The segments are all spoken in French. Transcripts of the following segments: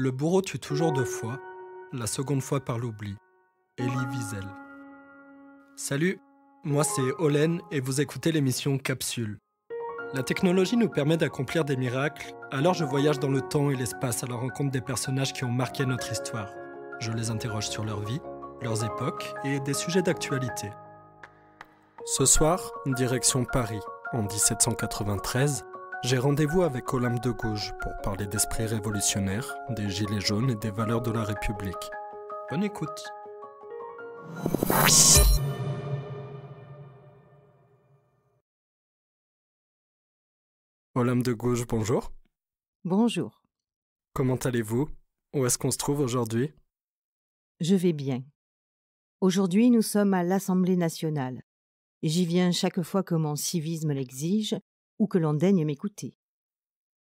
Le bourreau tue toujours deux fois, la seconde fois par l'oubli. Elie Wiesel. Salut, moi c'est Olen et vous écoutez l'émission Capsule. La technologie nous permet d'accomplir des miracles, alors je voyage dans le temps et l'espace à la rencontre des personnages qui ont marqué notre histoire. Je les interroge sur leur vie, leurs époques et des sujets d'actualité. Ce soir, direction Paris, en 1793, j'ai rendez-vous avec Olympe de Gauge pour parler d'esprit révolutionnaire, des Gilets jaunes et des valeurs de la République. Bonne écoute. Olympe de gauche, bonjour. Bonjour. Comment allez-vous Où est-ce qu'on se trouve aujourd'hui Je vais bien. Aujourd'hui, nous sommes à l'Assemblée nationale. J'y viens chaque fois que mon civisme l'exige ou que l'on daigne m'écouter.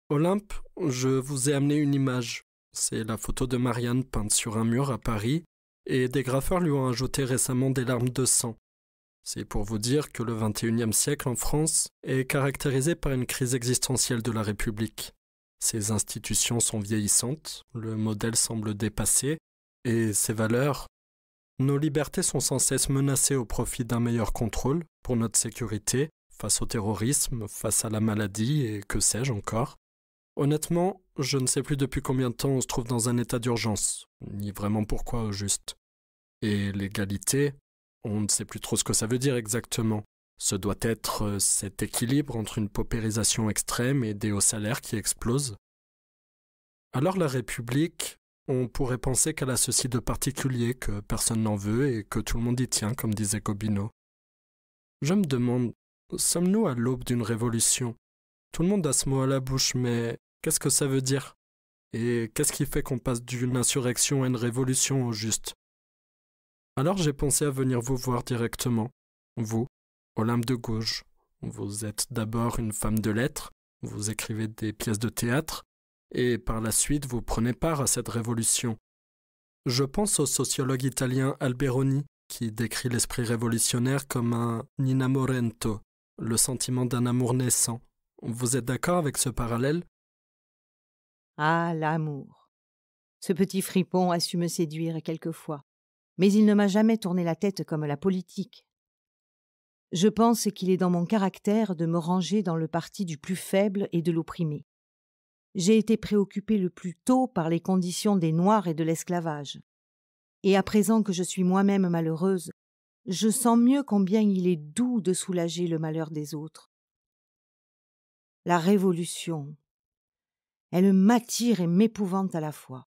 Olympe, je vous ai amené une image. C'est la photo de Marianne peinte sur un mur à Paris, et des graffeurs lui ont ajouté récemment des larmes de sang. C'est pour vous dire que le XXIe siècle en France est caractérisé par une crise existentielle de la République. Ses institutions sont vieillissantes, le modèle semble dépassé, et ses valeurs. Nos libertés sont sans cesse menacées au profit d'un meilleur contrôle pour notre sécurité face au terrorisme, face à la maladie et que sais-je encore. Honnêtement, je ne sais plus depuis combien de temps on se trouve dans un état d'urgence, ni vraiment pourquoi au juste. Et l'égalité, on ne sait plus trop ce que ça veut dire exactement. Ce doit être euh, cet équilibre entre une paupérisation extrême et des hauts salaires qui explosent. Alors la République, on pourrait penser qu'elle a ceci de particulier que personne n'en veut et que tout le monde y tient, comme disait Gobineau. Je me demande sommes-nous à l'aube d'une révolution Tout le monde a ce mot à la bouche, mais qu'est-ce que ça veut dire Et qu'est-ce qui fait qu'on passe d'une insurrection à une révolution au juste Alors j'ai pensé à venir vous voir directement. Vous, Olympe de gauche, vous êtes d'abord une femme de lettres, vous écrivez des pièces de théâtre, et par la suite vous prenez part à cette révolution. Je pense au sociologue italien Alberoni, qui décrit l'esprit révolutionnaire comme un innamorento, le sentiment d'un amour naissant. Vous êtes d'accord avec ce parallèle Ah, l'amour Ce petit fripon a su me séduire quelquefois, mais il ne m'a jamais tourné la tête comme la politique. Je pense qu'il est dans mon caractère de me ranger dans le parti du plus faible et de l'opprimé. J'ai été préoccupée le plus tôt par les conditions des Noirs et de l'esclavage. Et à présent que je suis moi-même malheureuse, je sens mieux combien il est doux de soulager le malheur des autres. La révolution, elle m'attire et m'épouvante à la fois.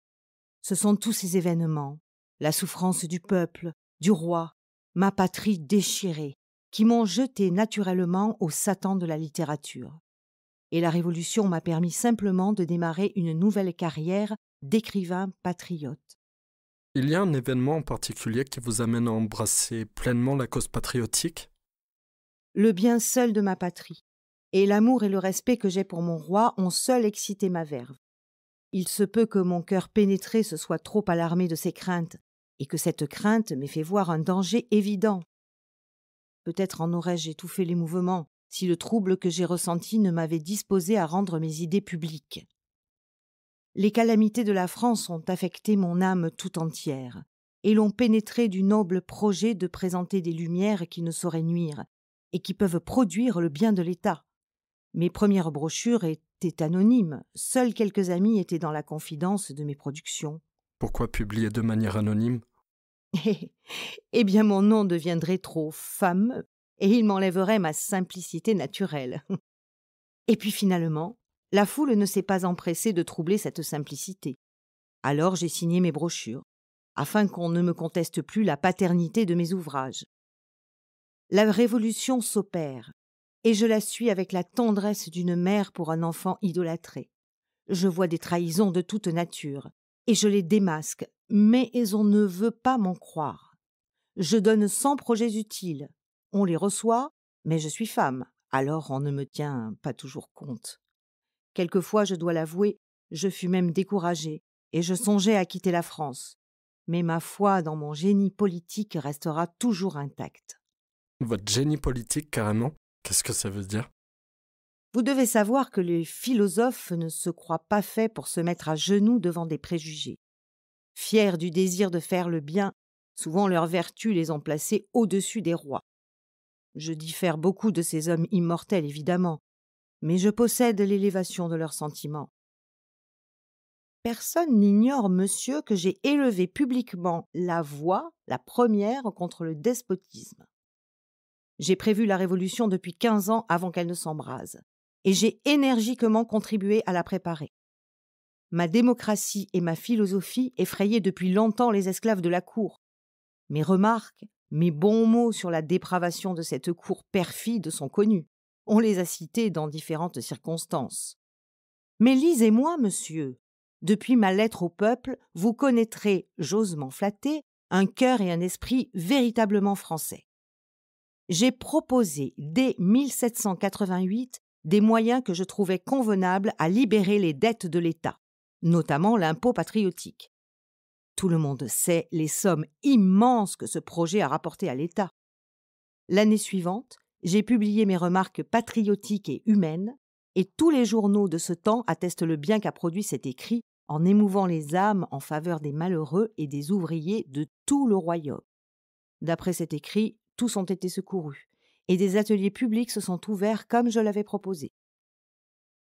Ce sont tous ces événements, la souffrance du peuple, du roi, ma patrie déchirée, qui m'ont jeté naturellement au Satan de la littérature. Et la Révolution m'a permis simplement de démarrer une nouvelle carrière d'écrivain patriote. Il y a un événement en particulier qui vous amène à embrasser pleinement la cause patriotique Le bien seul de ma patrie, et l'amour et le respect que j'ai pour mon roi ont seul excité ma verve. Il se peut que mon cœur pénétré se soit trop alarmé de ses craintes, et que cette crainte m'ait fait voir un danger évident. Peut-être en aurais-je étouffé les mouvements, si le trouble que j'ai ressenti ne m'avait disposé à rendre mes idées publiques les calamités de la France ont affecté mon âme tout entière, et l'ont pénétrée du noble projet de présenter des lumières qui ne sauraient nuire, et qui peuvent produire le bien de l'État. Mes premières brochures étaient anonymes, seuls quelques amis étaient dans la confidence de mes productions. Pourquoi publier de manière anonyme Eh bien mon nom deviendrait trop femme » et il m'enlèverait ma simplicité naturelle. Et puis finalement, la foule ne s'est pas empressée de troubler cette simplicité. Alors j'ai signé mes brochures, afin qu'on ne me conteste plus la paternité de mes ouvrages. La révolution s'opère, et je la suis avec la tendresse d'une mère pour un enfant idolâtré. Je vois des trahisons de toute nature, et je les démasque, mais on ne veut pas m'en croire. Je donne cent projets utiles. On les reçoit, mais je suis femme, alors on ne me tient pas toujours compte. Quelquefois, je dois l'avouer, je fus même découragé, et je songeais à quitter la France. Mais ma foi dans mon génie politique restera toujours intacte. Votre génie politique, carrément Qu'est-ce que ça veut dire Vous devez savoir que les philosophes ne se croient pas faits pour se mettre à genoux devant des préjugés. Fiers du désir de faire le bien, souvent leurs vertus les ont placés au-dessus des rois. Je diffère beaucoup de ces hommes immortels, évidemment, mais je possède l'élévation de leurs sentiments. Personne n'ignore, monsieur, que j'ai élevé publiquement la voix, la première, contre le despotisme. J'ai prévu la révolution depuis quinze ans avant qu'elle ne s'embrase, et j'ai énergiquement contribué à la préparer. Ma démocratie et ma philosophie effrayaient depuis longtemps les esclaves de la cour. Mes remarques, mes bons mots sur la dépravation de cette cour perfide sont connus. On les a cités dans différentes circonstances. Mais lisez moi, monsieur. Depuis ma lettre au peuple, vous connaîtrez, j'osement flatter, un cœur et un esprit véritablement français. J'ai proposé dès 1788 des moyens que je trouvais convenables à libérer les dettes de l'État, notamment l'impôt patriotique. Tout le monde sait les sommes immenses que ce projet a rapportées à l'État. L'année suivante, j'ai publié mes remarques patriotiques et humaines, et tous les journaux de ce temps attestent le bien qu'a produit cet écrit en émouvant les âmes en faveur des malheureux et des ouvriers de tout le royaume. D'après cet écrit, tous ont été secourus, et des ateliers publics se sont ouverts comme je l'avais proposé.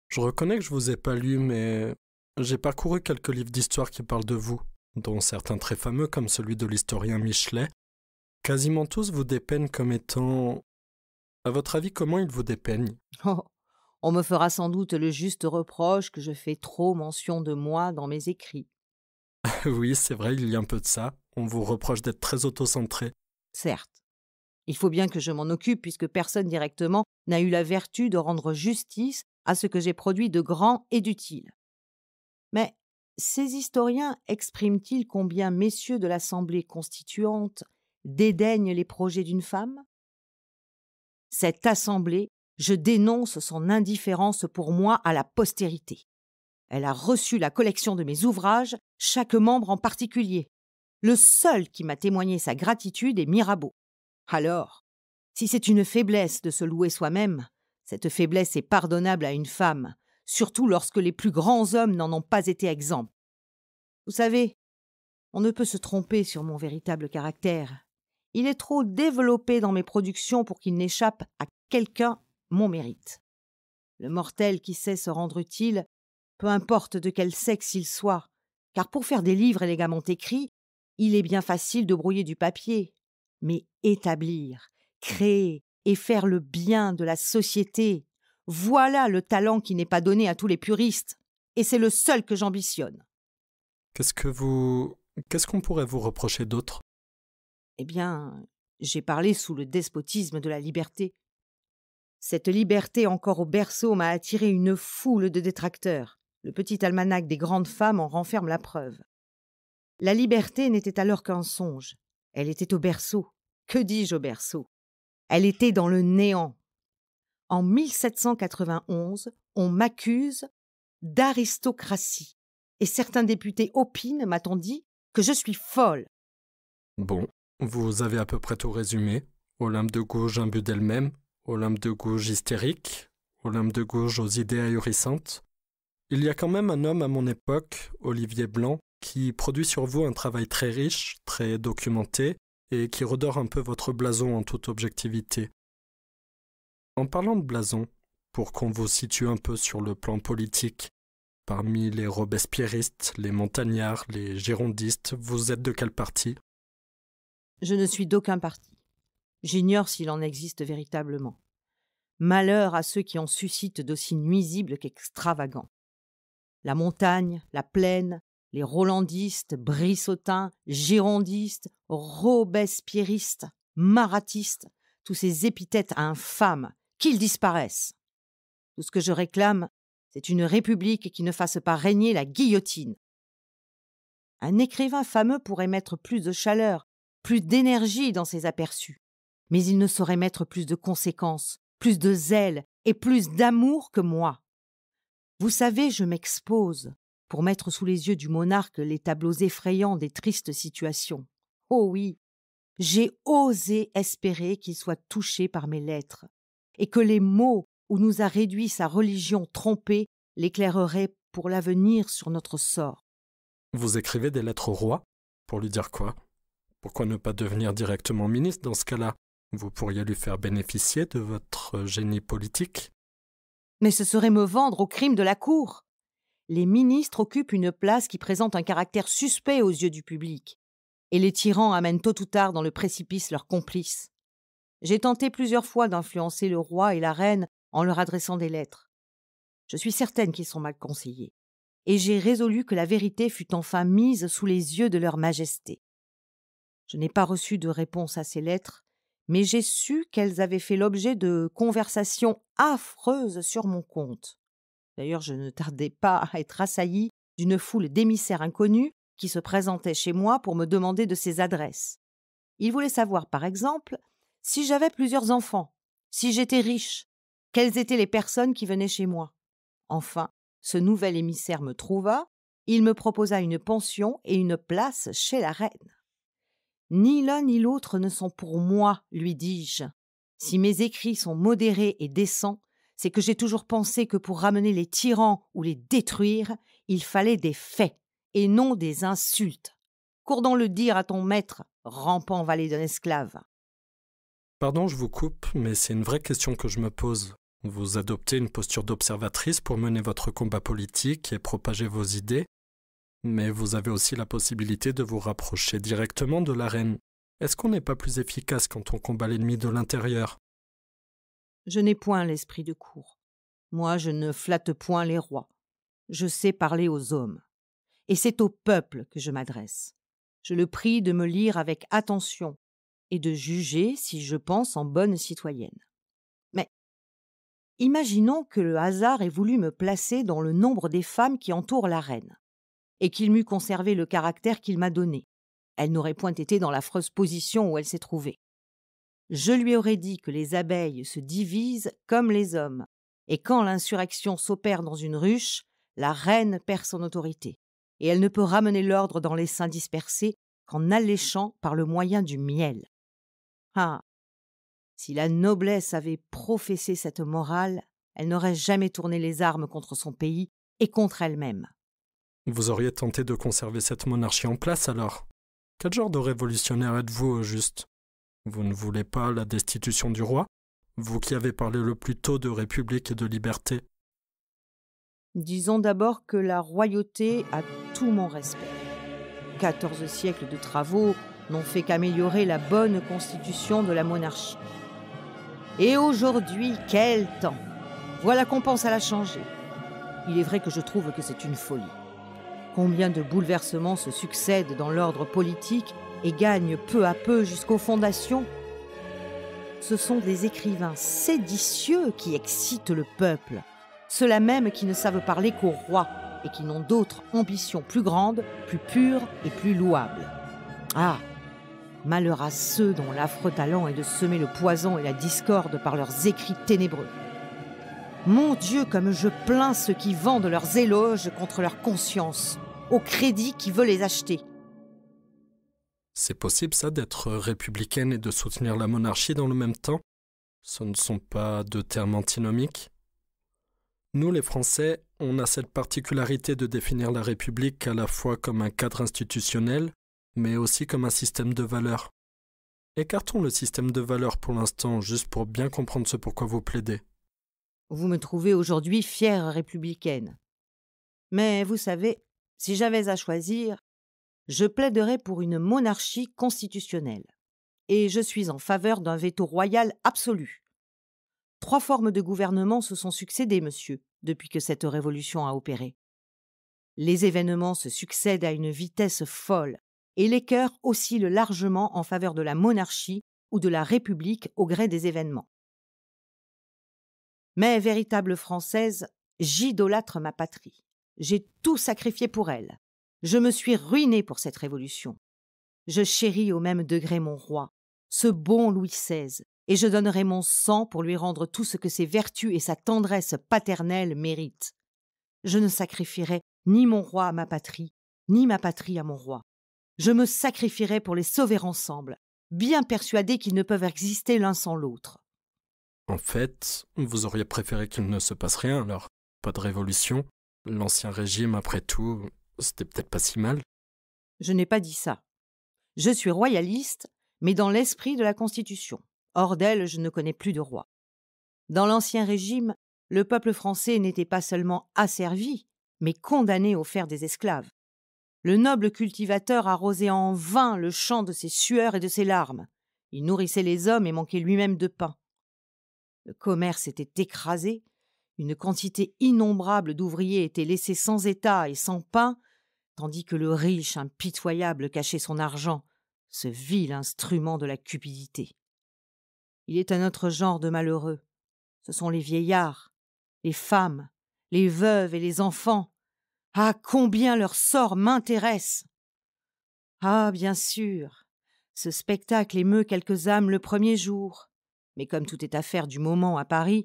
Je reconnais que je ne vous ai pas lu, mais j'ai parcouru quelques livres d'histoire qui parlent de vous, dont certains très fameux comme celui de l'historien Michelet. Quasiment tous vous dépeignent comme étant à votre avis, comment ils vous dépeignent oh, On me fera sans doute le juste reproche que je fais trop mention de moi dans mes écrits. oui, c'est vrai, il y a un peu de ça. On vous reproche d'être très autocentré. Certes. Il faut bien que je m'en occupe puisque personne directement n'a eu la vertu de rendre justice à ce que j'ai produit de grand et d'utile. Mais ces historiens expriment-ils combien messieurs de l'Assemblée constituante dédaignent les projets d'une femme cette assemblée, je dénonce son indifférence pour moi à la postérité. Elle a reçu la collection de mes ouvrages, chaque membre en particulier. Le seul qui m'a témoigné sa gratitude est Mirabeau. Alors, si c'est une faiblesse de se louer soi-même, cette faiblesse est pardonnable à une femme, surtout lorsque les plus grands hommes n'en ont pas été exempts. Vous savez, on ne peut se tromper sur mon véritable caractère. Il est trop développé dans mes productions pour qu'il n'échappe à quelqu'un mon mérite. Le mortel qui sait se rendre utile, peu importe de quel sexe il soit, car pour faire des livres élégamment écrits, il est bien facile de brouiller du papier, mais établir, créer et faire le bien de la société, voilà le talent qui n'est pas donné à tous les puristes, et c'est le seul que j'ambitionne. Qu'est-ce que vous qu'est-ce qu'on pourrait vous reprocher d'autre eh bien, j'ai parlé sous le despotisme de la liberté. Cette liberté encore au berceau m'a attiré une foule de détracteurs. Le petit almanach des grandes femmes en renferme la preuve. La liberté n'était alors qu'un songe. Elle était au berceau. Que dis-je au berceau Elle était dans le néant. En 1791, on m'accuse d'aristocratie. Et certains députés opinent, m'a-t-on dit, que je suis folle. Bon. Vous avez à peu près tout résumé. Olympe de gauche imbue d'elle-même, Olympe de gauche hystérique, Olympe de gauche aux idées ahurissantes. Il y a quand même un homme à mon époque, Olivier Blanc, qui produit sur vous un travail très riche, très documenté, et qui redore un peu votre blason en toute objectivité. En parlant de blason, pour qu'on vous situe un peu sur le plan politique, parmi les Robespierristes, les Montagnards, les Girondistes, vous êtes de quel parti je ne suis d'aucun parti. J'ignore s'il en existe véritablement. Malheur à ceux qui en suscitent d'aussi nuisibles qu'extravagants. La montagne, la plaine, les rolandistes, brissotins, girondistes, robespierristes, maratistes, tous ces épithètes infâmes, qu'ils disparaissent. Tout ce que je réclame, c'est une république qui ne fasse pas régner la guillotine. Un écrivain fameux pourrait mettre plus de chaleur plus d'énergie dans ses aperçus. Mais il ne saurait mettre plus de conséquences, plus de zèle et plus d'amour que moi. Vous savez, je m'expose pour mettre sous les yeux du monarque les tableaux effrayants des tristes situations. Oh oui, j'ai osé espérer qu'il soit touché par mes lettres, et que les mots où nous a réduit sa religion trompée l'éclaireraient pour l'avenir sur notre sort. Vous écrivez des lettres au roi Pour lui dire quoi pourquoi ne pas devenir directement ministre dans ce cas-là Vous pourriez lui faire bénéficier de votre euh, génie politique. Mais ce serait me vendre au crime de la Cour. Les ministres occupent une place qui présente un caractère suspect aux yeux du public, et les tyrans amènent tôt ou tard dans le précipice leurs complices. J'ai tenté plusieurs fois d'influencer le roi et la reine en leur adressant des lettres. Je suis certaine qu'ils sont mal conseillés, et j'ai résolu que la vérité fût enfin mise sous les yeux de leur majesté. Je n'ai pas reçu de réponse à ces lettres, mais j'ai su qu'elles avaient fait l'objet de conversations affreuses sur mon compte. D'ailleurs, je ne tardais pas à être assailli d'une foule d'émissaires inconnus qui se présentaient chez moi pour me demander de ses adresses. Ils voulaient savoir, par exemple, si j'avais plusieurs enfants, si j'étais riche, quelles étaient les personnes qui venaient chez moi. Enfin, ce nouvel émissaire me trouva, il me proposa une pension et une place chez la reine. Ni l'un ni l'autre ne sont pour moi, lui dis-je. Si mes écrits sont modérés et décents, c'est que j'ai toujours pensé que pour ramener les tyrans ou les détruire, il fallait des faits et non des insultes. Cours donc le dire à ton maître, rampant valet d'un esclave. Pardon, je vous coupe, mais c'est une vraie question que je me pose. Vous adoptez une posture d'observatrice pour mener votre combat politique et propager vos idées, mais vous avez aussi la possibilité de vous rapprocher directement de la reine. Est-ce qu'on n'est pas plus efficace quand on combat l'ennemi de l'intérieur Je n'ai point l'esprit de cour. Moi, je ne flatte point les rois. Je sais parler aux hommes. Et c'est au peuple que je m'adresse. Je le prie de me lire avec attention et de juger si je pense en bonne citoyenne. Mais imaginons que le hasard ait voulu me placer dans le nombre des femmes qui entourent la reine et qu'il m'eût conservé le caractère qu'il m'a donné. Elle n'aurait point été dans l'affreuse position où elle s'est trouvée. Je lui aurais dit que les abeilles se divisent comme les hommes, et quand l'insurrection s'opère dans une ruche, la reine perd son autorité, et elle ne peut ramener l'ordre dans les seins dispersés qu'en alléchant par le moyen du miel. Ah Si la noblesse avait professé cette morale, elle n'aurait jamais tourné les armes contre son pays et contre elle-même. Vous auriez tenté de conserver cette monarchie en place alors Quel genre de révolutionnaire êtes-vous au juste Vous ne voulez pas la destitution du roi Vous qui avez parlé le plus tôt de république et de liberté Disons d'abord que la royauté a tout mon respect. 14 siècles de travaux n'ont fait qu'améliorer la bonne constitution de la monarchie. Et aujourd'hui, quel temps Voilà qu'on pense à la changer. Il est vrai que je trouve que c'est une folie. Combien de bouleversements se succèdent dans l'ordre politique et gagnent peu à peu jusqu'aux fondations Ce sont des écrivains séditieux qui excitent le peuple, ceux-là même qui ne savent parler qu'au roi et qui n'ont d'autres ambitions plus grandes, plus pures et plus louables. Ah Malheur à ceux dont l'affreux talent est de semer le poison et la discorde par leurs écrits ténébreux. Mon Dieu, comme je plains ceux qui vendent leurs éloges contre leur conscience, au crédit qui veut les acheter. C'est possible ça d'être républicaine et de soutenir la monarchie dans le même temps Ce ne sont pas deux termes antinomiques Nous les Français, on a cette particularité de définir la République à la fois comme un cadre institutionnel, mais aussi comme un système de valeurs. Écartons le système de valeurs pour l'instant, juste pour bien comprendre ce pourquoi vous plaidez. Vous me trouvez aujourd'hui fière républicaine. Mais vous savez, si j'avais à choisir, je plaiderais pour une monarchie constitutionnelle. Et je suis en faveur d'un veto royal absolu. Trois formes de gouvernement se sont succédées, monsieur, depuis que cette révolution a opéré. Les événements se succèdent à une vitesse folle, et les cœurs oscillent largement en faveur de la monarchie ou de la République au gré des événements. Mais, véritable Française, j'idolâtre ma patrie. J'ai tout sacrifié pour elle. Je me suis ruiné pour cette révolution. Je chéris au même degré mon roi, ce bon Louis XVI, et je donnerai mon sang pour lui rendre tout ce que ses vertus et sa tendresse paternelle méritent. Je ne sacrifierai ni mon roi à ma patrie, ni ma patrie à mon roi. Je me sacrifierai pour les sauver ensemble, bien persuadé qu'ils ne peuvent exister l'un sans l'autre. En fait, vous auriez préféré qu'il ne se passe rien alors Pas de révolution l'ancien régime, après tout, c'était peut-être pas si mal. Je n'ai pas dit ça. Je suis royaliste, mais dans l'esprit de la Constitution. Hors d'elle, je ne connais plus de roi. Dans l'ancien régime, le peuple français n'était pas seulement asservi, mais condamné au fer des esclaves. Le noble cultivateur arrosait en vain le champ de ses sueurs et de ses larmes. Il nourrissait les hommes et manquait lui-même de pain. Le commerce était écrasé, une quantité innombrable d'ouvriers était laissée sans état et sans pain, tandis que le riche impitoyable cachait son argent, ce vil instrument de la cupidité. Il est un autre genre de malheureux. Ce sont les vieillards, les femmes, les veuves et les enfants. Ah, combien leur sort m'intéresse Ah, bien sûr, ce spectacle émeut quelques âmes le premier jour. Mais comme tout est affaire du moment à Paris,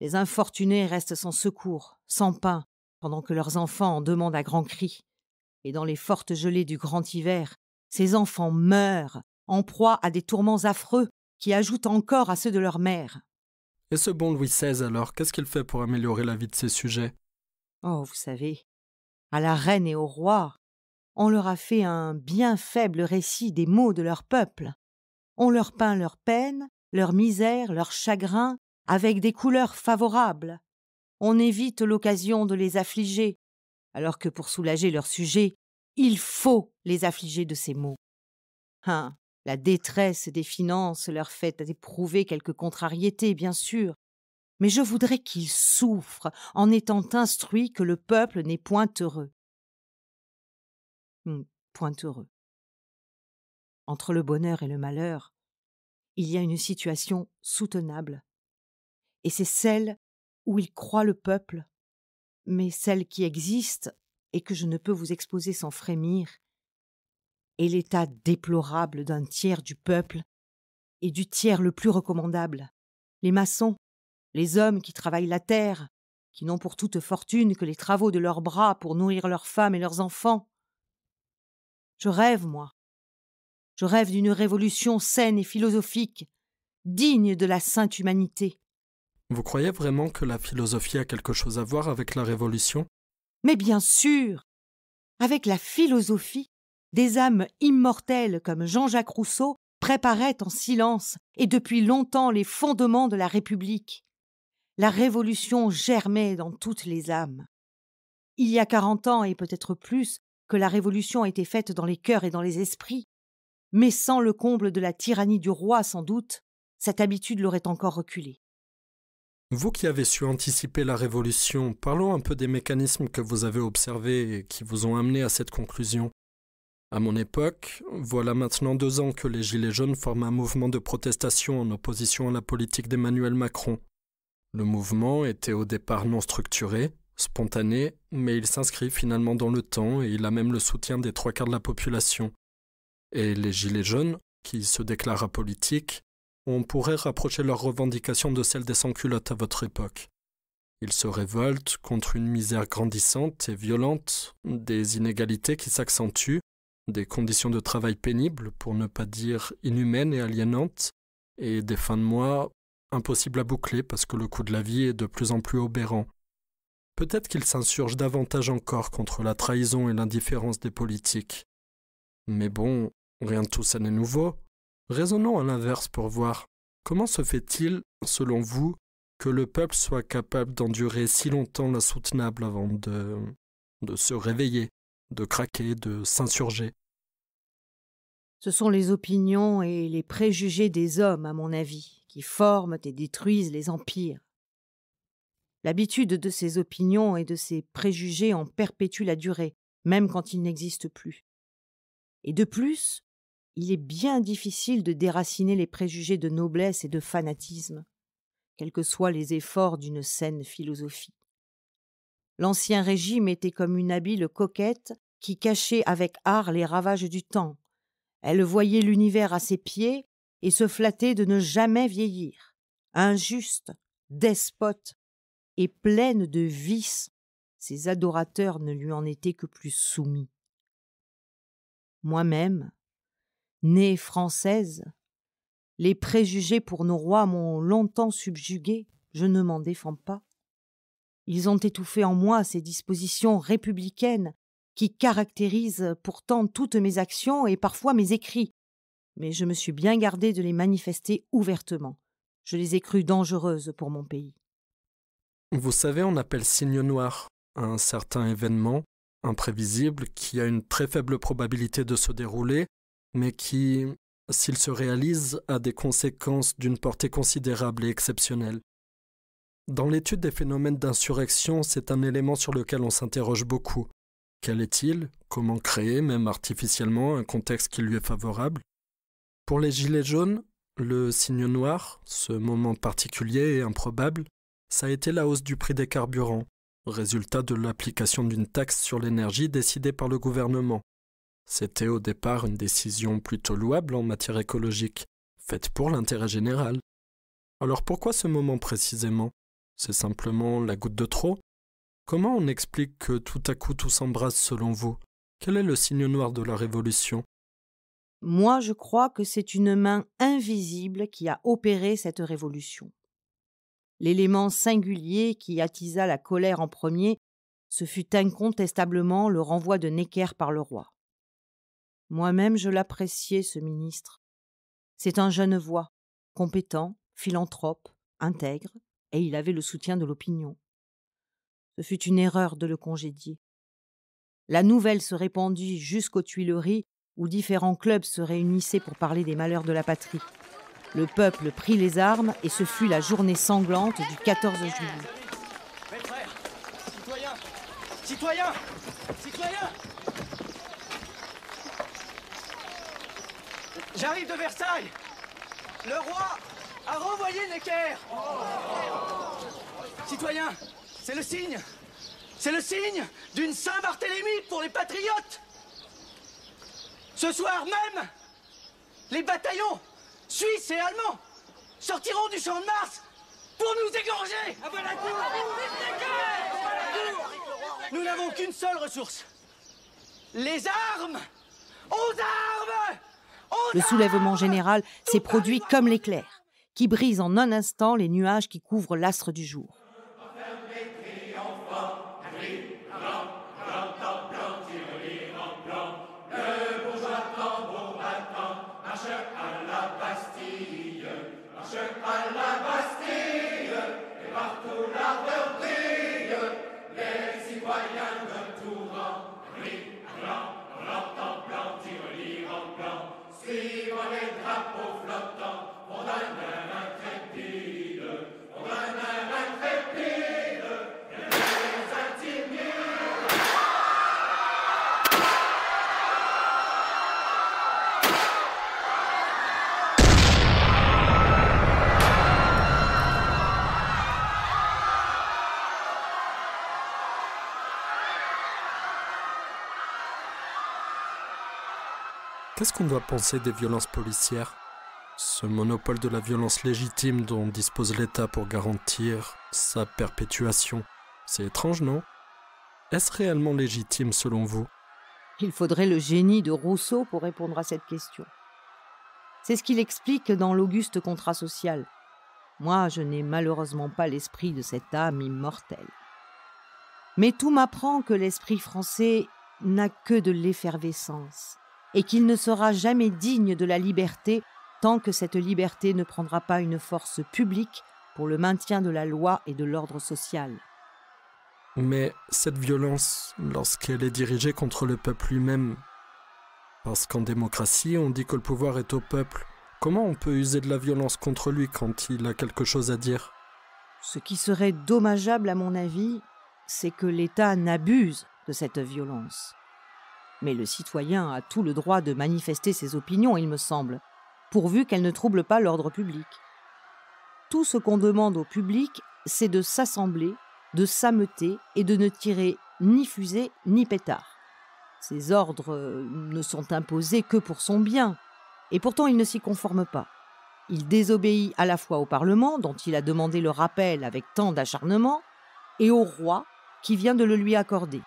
les infortunés restent sans secours, sans pain, pendant que leurs enfants en demandent à grands cris. Et dans les fortes gelées du grand hiver, ces enfants meurent, en proie à des tourments affreux qui ajoutent encore à ceux de leur mère. Et ce bon Louis XVI alors, qu'est-ce qu'il fait pour améliorer la vie de ses sujets Oh, vous savez, à la reine et au roi, on leur a fait un bien faible récit des maux de leur peuple. On leur peint leurs peine, leur misère, leur chagrin, avec des couleurs favorables. On évite l'occasion de les affliger, alors que pour soulager leur sujet, il faut les affliger de ces maux. Hein, la détresse des finances leur fait éprouver quelques contrariétés, bien sûr, mais je voudrais qu'ils souffrent en étant instruits que le peuple n'est point heureux. Hum, point heureux. Entre le bonheur et le malheur, il y a une situation soutenable et c'est celle où il croit le peuple, mais celle qui existe et que je ne peux vous exposer sans frémir, et l'état déplorable d'un tiers du peuple, et du tiers le plus recommandable, les maçons, les hommes qui travaillent la terre, qui n'ont pour toute fortune que les travaux de leurs bras pour nourrir leurs femmes et leurs enfants. Je rêve, moi. Je rêve d'une révolution saine et philosophique, digne de la sainte humanité. Vous croyez vraiment que la philosophie a quelque chose à voir avec la Révolution Mais bien sûr Avec la philosophie, des âmes immortelles comme Jean-Jacques Rousseau préparaient en silence et depuis longtemps les fondements de la République. La Révolution germait dans toutes les âmes. Il y a quarante ans et peut-être plus que la Révolution a été faite dans les cœurs et dans les esprits. Mais sans le comble de la tyrannie du roi, sans doute, cette habitude l'aurait encore reculée. Vous qui avez su anticiper la révolution, parlons un peu des mécanismes que vous avez observés et qui vous ont amené à cette conclusion. À mon époque, voilà maintenant deux ans que les Gilets jaunes forment un mouvement de protestation en opposition à la politique d'Emmanuel Macron. Le mouvement était au départ non structuré, spontané, mais il s'inscrit finalement dans le temps et il a même le soutien des trois quarts de la population. Et les Gilets jaunes, qui se déclarent apolitiques, on pourrait rapprocher leurs revendications de celles des sans-culottes à votre époque. Ils se révoltent contre une misère grandissante et violente, des inégalités qui s'accentuent, des conditions de travail pénibles, pour ne pas dire inhumaines et aliénantes, et des fins de mois impossibles à boucler parce que le coût de la vie est de plus en plus obérant. Peut-être qu'ils s'insurgent davantage encore contre la trahison et l'indifférence des politiques. Mais bon, rien de tout ça n'est nouveau, Raisonnons à l'inverse pour voir comment se fait-il, selon vous, que le peuple soit capable d'endurer si longtemps l'insoutenable avant de, de se réveiller, de craquer, de s'insurger. Ce sont les opinions et les préjugés des hommes, à mon avis, qui forment et détruisent les empires. L'habitude de ces opinions et de ces préjugés en perpétue la durée, même quand ils n'existent plus. Et de plus, il est bien difficile de déraciner les préjugés de noblesse et de fanatisme, quels que soient les efforts d'une saine philosophie. L'ancien régime était comme une habile coquette qui cachait avec art les ravages du temps. Elle voyait l'univers à ses pieds et se flattait de ne jamais vieillir, injuste, despote et pleine de vices. Ses adorateurs ne lui en étaient que plus soumis. Moi-même, née française. Les préjugés pour nos rois m'ont longtemps subjuguée, je ne m'en défends pas. Ils ont étouffé en moi ces dispositions républicaines qui caractérisent pourtant toutes mes actions et parfois mes écrits, mais je me suis bien gardée de les manifester ouvertement. Je les ai crues dangereuses pour mon pays. Vous savez, on appelle signe noir un certain événement imprévisible qui a une très faible probabilité de se dérouler mais qui, s'il se réalise, a des conséquences d'une portée considérable et exceptionnelle. Dans l'étude des phénomènes d'insurrection, c'est un élément sur lequel on s'interroge beaucoup. Quel est-il Comment créer, même artificiellement, un contexte qui lui est favorable Pour les Gilets jaunes, le signe noir, ce moment particulier et improbable, ça a été la hausse du prix des carburants, résultat de l'application d'une taxe sur l'énergie décidée par le gouvernement, c'était au départ une décision plutôt louable en matière écologique, faite pour l'intérêt général. Alors pourquoi ce moment précisément C'est simplement la goutte de trop Comment on explique que tout à coup tout s'embrasse selon vous Quel est le signe noir de la révolution Moi je crois que c'est une main invisible qui a opéré cette révolution. L'élément singulier qui attisa la colère en premier, ce fut incontestablement le renvoi de Necker par le roi. Moi-même, je l'appréciais, ce ministre. C'est un jeune voix, compétent, philanthrope, intègre, et il avait le soutien de l'opinion. Ce fut une erreur de le congédier. La nouvelle se répandit jusqu'aux Tuileries, où différents clubs se réunissaient pour parler des malheurs de la patrie. Le peuple prit les armes et ce fut la journée sanglante du 14 juillet. Citoyens Citoyens Citoyens J'arrive de Versailles. Le roi a renvoyé Necker. Citoyens, c'est le signe. C'est le signe d'une Saint-Barthélemy pour les patriotes. Ce soir même, les bataillons suisses et allemands sortiront du champ de Mars pour nous égorger. nous n'avons qu'une seule ressource. Les armes Aux armes le soulèvement général s'est produit comme l'éclair, qui brise en un instant les nuages qui couvrent l'astre du jour. Qu'est-ce qu'on doit penser des violences policières Ce monopole de la violence légitime dont dispose l'État pour garantir sa perpétuation, c'est étrange, non Est-ce réellement légitime selon vous Il faudrait le génie de Rousseau pour répondre à cette question. C'est ce qu'il explique dans l'auguste contrat social. Moi, je n'ai malheureusement pas l'esprit de cette âme immortelle. Mais tout m'apprend que l'esprit français n'a que de l'effervescence, et qu'il ne sera jamais digne de la liberté tant que cette liberté ne prendra pas une force publique pour le maintien de la loi et de l'ordre social. Mais cette violence, lorsqu'elle est dirigée contre le peuple lui-même, parce qu'en démocratie, on dit que le pouvoir est au peuple, comment on peut user de la violence contre lui quand il a quelque chose à dire Ce qui serait dommageable à mon avis, c'est que l'État n'abuse de cette violence. Mais le citoyen a tout le droit de manifester ses opinions, il me semble, pourvu qu'elles ne troublent pas l'ordre public. Tout ce qu'on demande au public, c'est de s'assembler, de s'ameuter et de ne tirer ni fusée ni pétard. Ces ordres euh, ne sont imposés que pour son bien, et pourtant il ne s'y conforme pas. Il désobéit à la fois au Parlement, dont il a demandé le rappel avec tant d'acharnement, et au roi, qui vient de le lui accorder.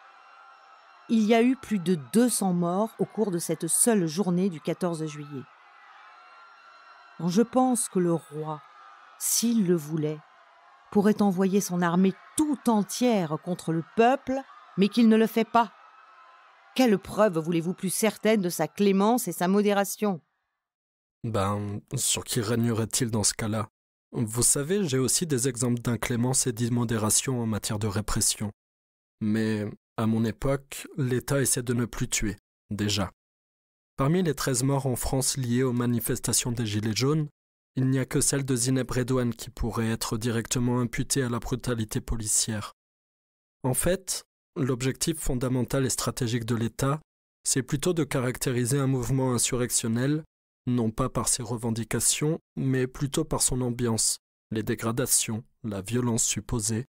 Il y a eu plus de 200 morts au cours de cette seule journée du 14 juillet. je pense que le roi, s'il le voulait, pourrait envoyer son armée tout entière contre le peuple, mais qu'il ne le fait pas. Quelle preuve voulez-vous plus certaine de sa clémence et sa modération Ben, sur qui régnerait-il dans ce cas-là Vous savez, j'ai aussi des exemples d'inclémence et d'immodération en matière de répression. Mais à mon époque, l'État essaie de ne plus tuer, déjà. Parmi les 13 morts en France liées aux manifestations des Gilets jaunes, il n'y a que celle de Zineb Redouane qui pourrait être directement imputée à la brutalité policière. En fait, l'objectif fondamental et stratégique de l'État, c'est plutôt de caractériser un mouvement insurrectionnel, non pas par ses revendications, mais plutôt par son ambiance, les dégradations, la violence supposée,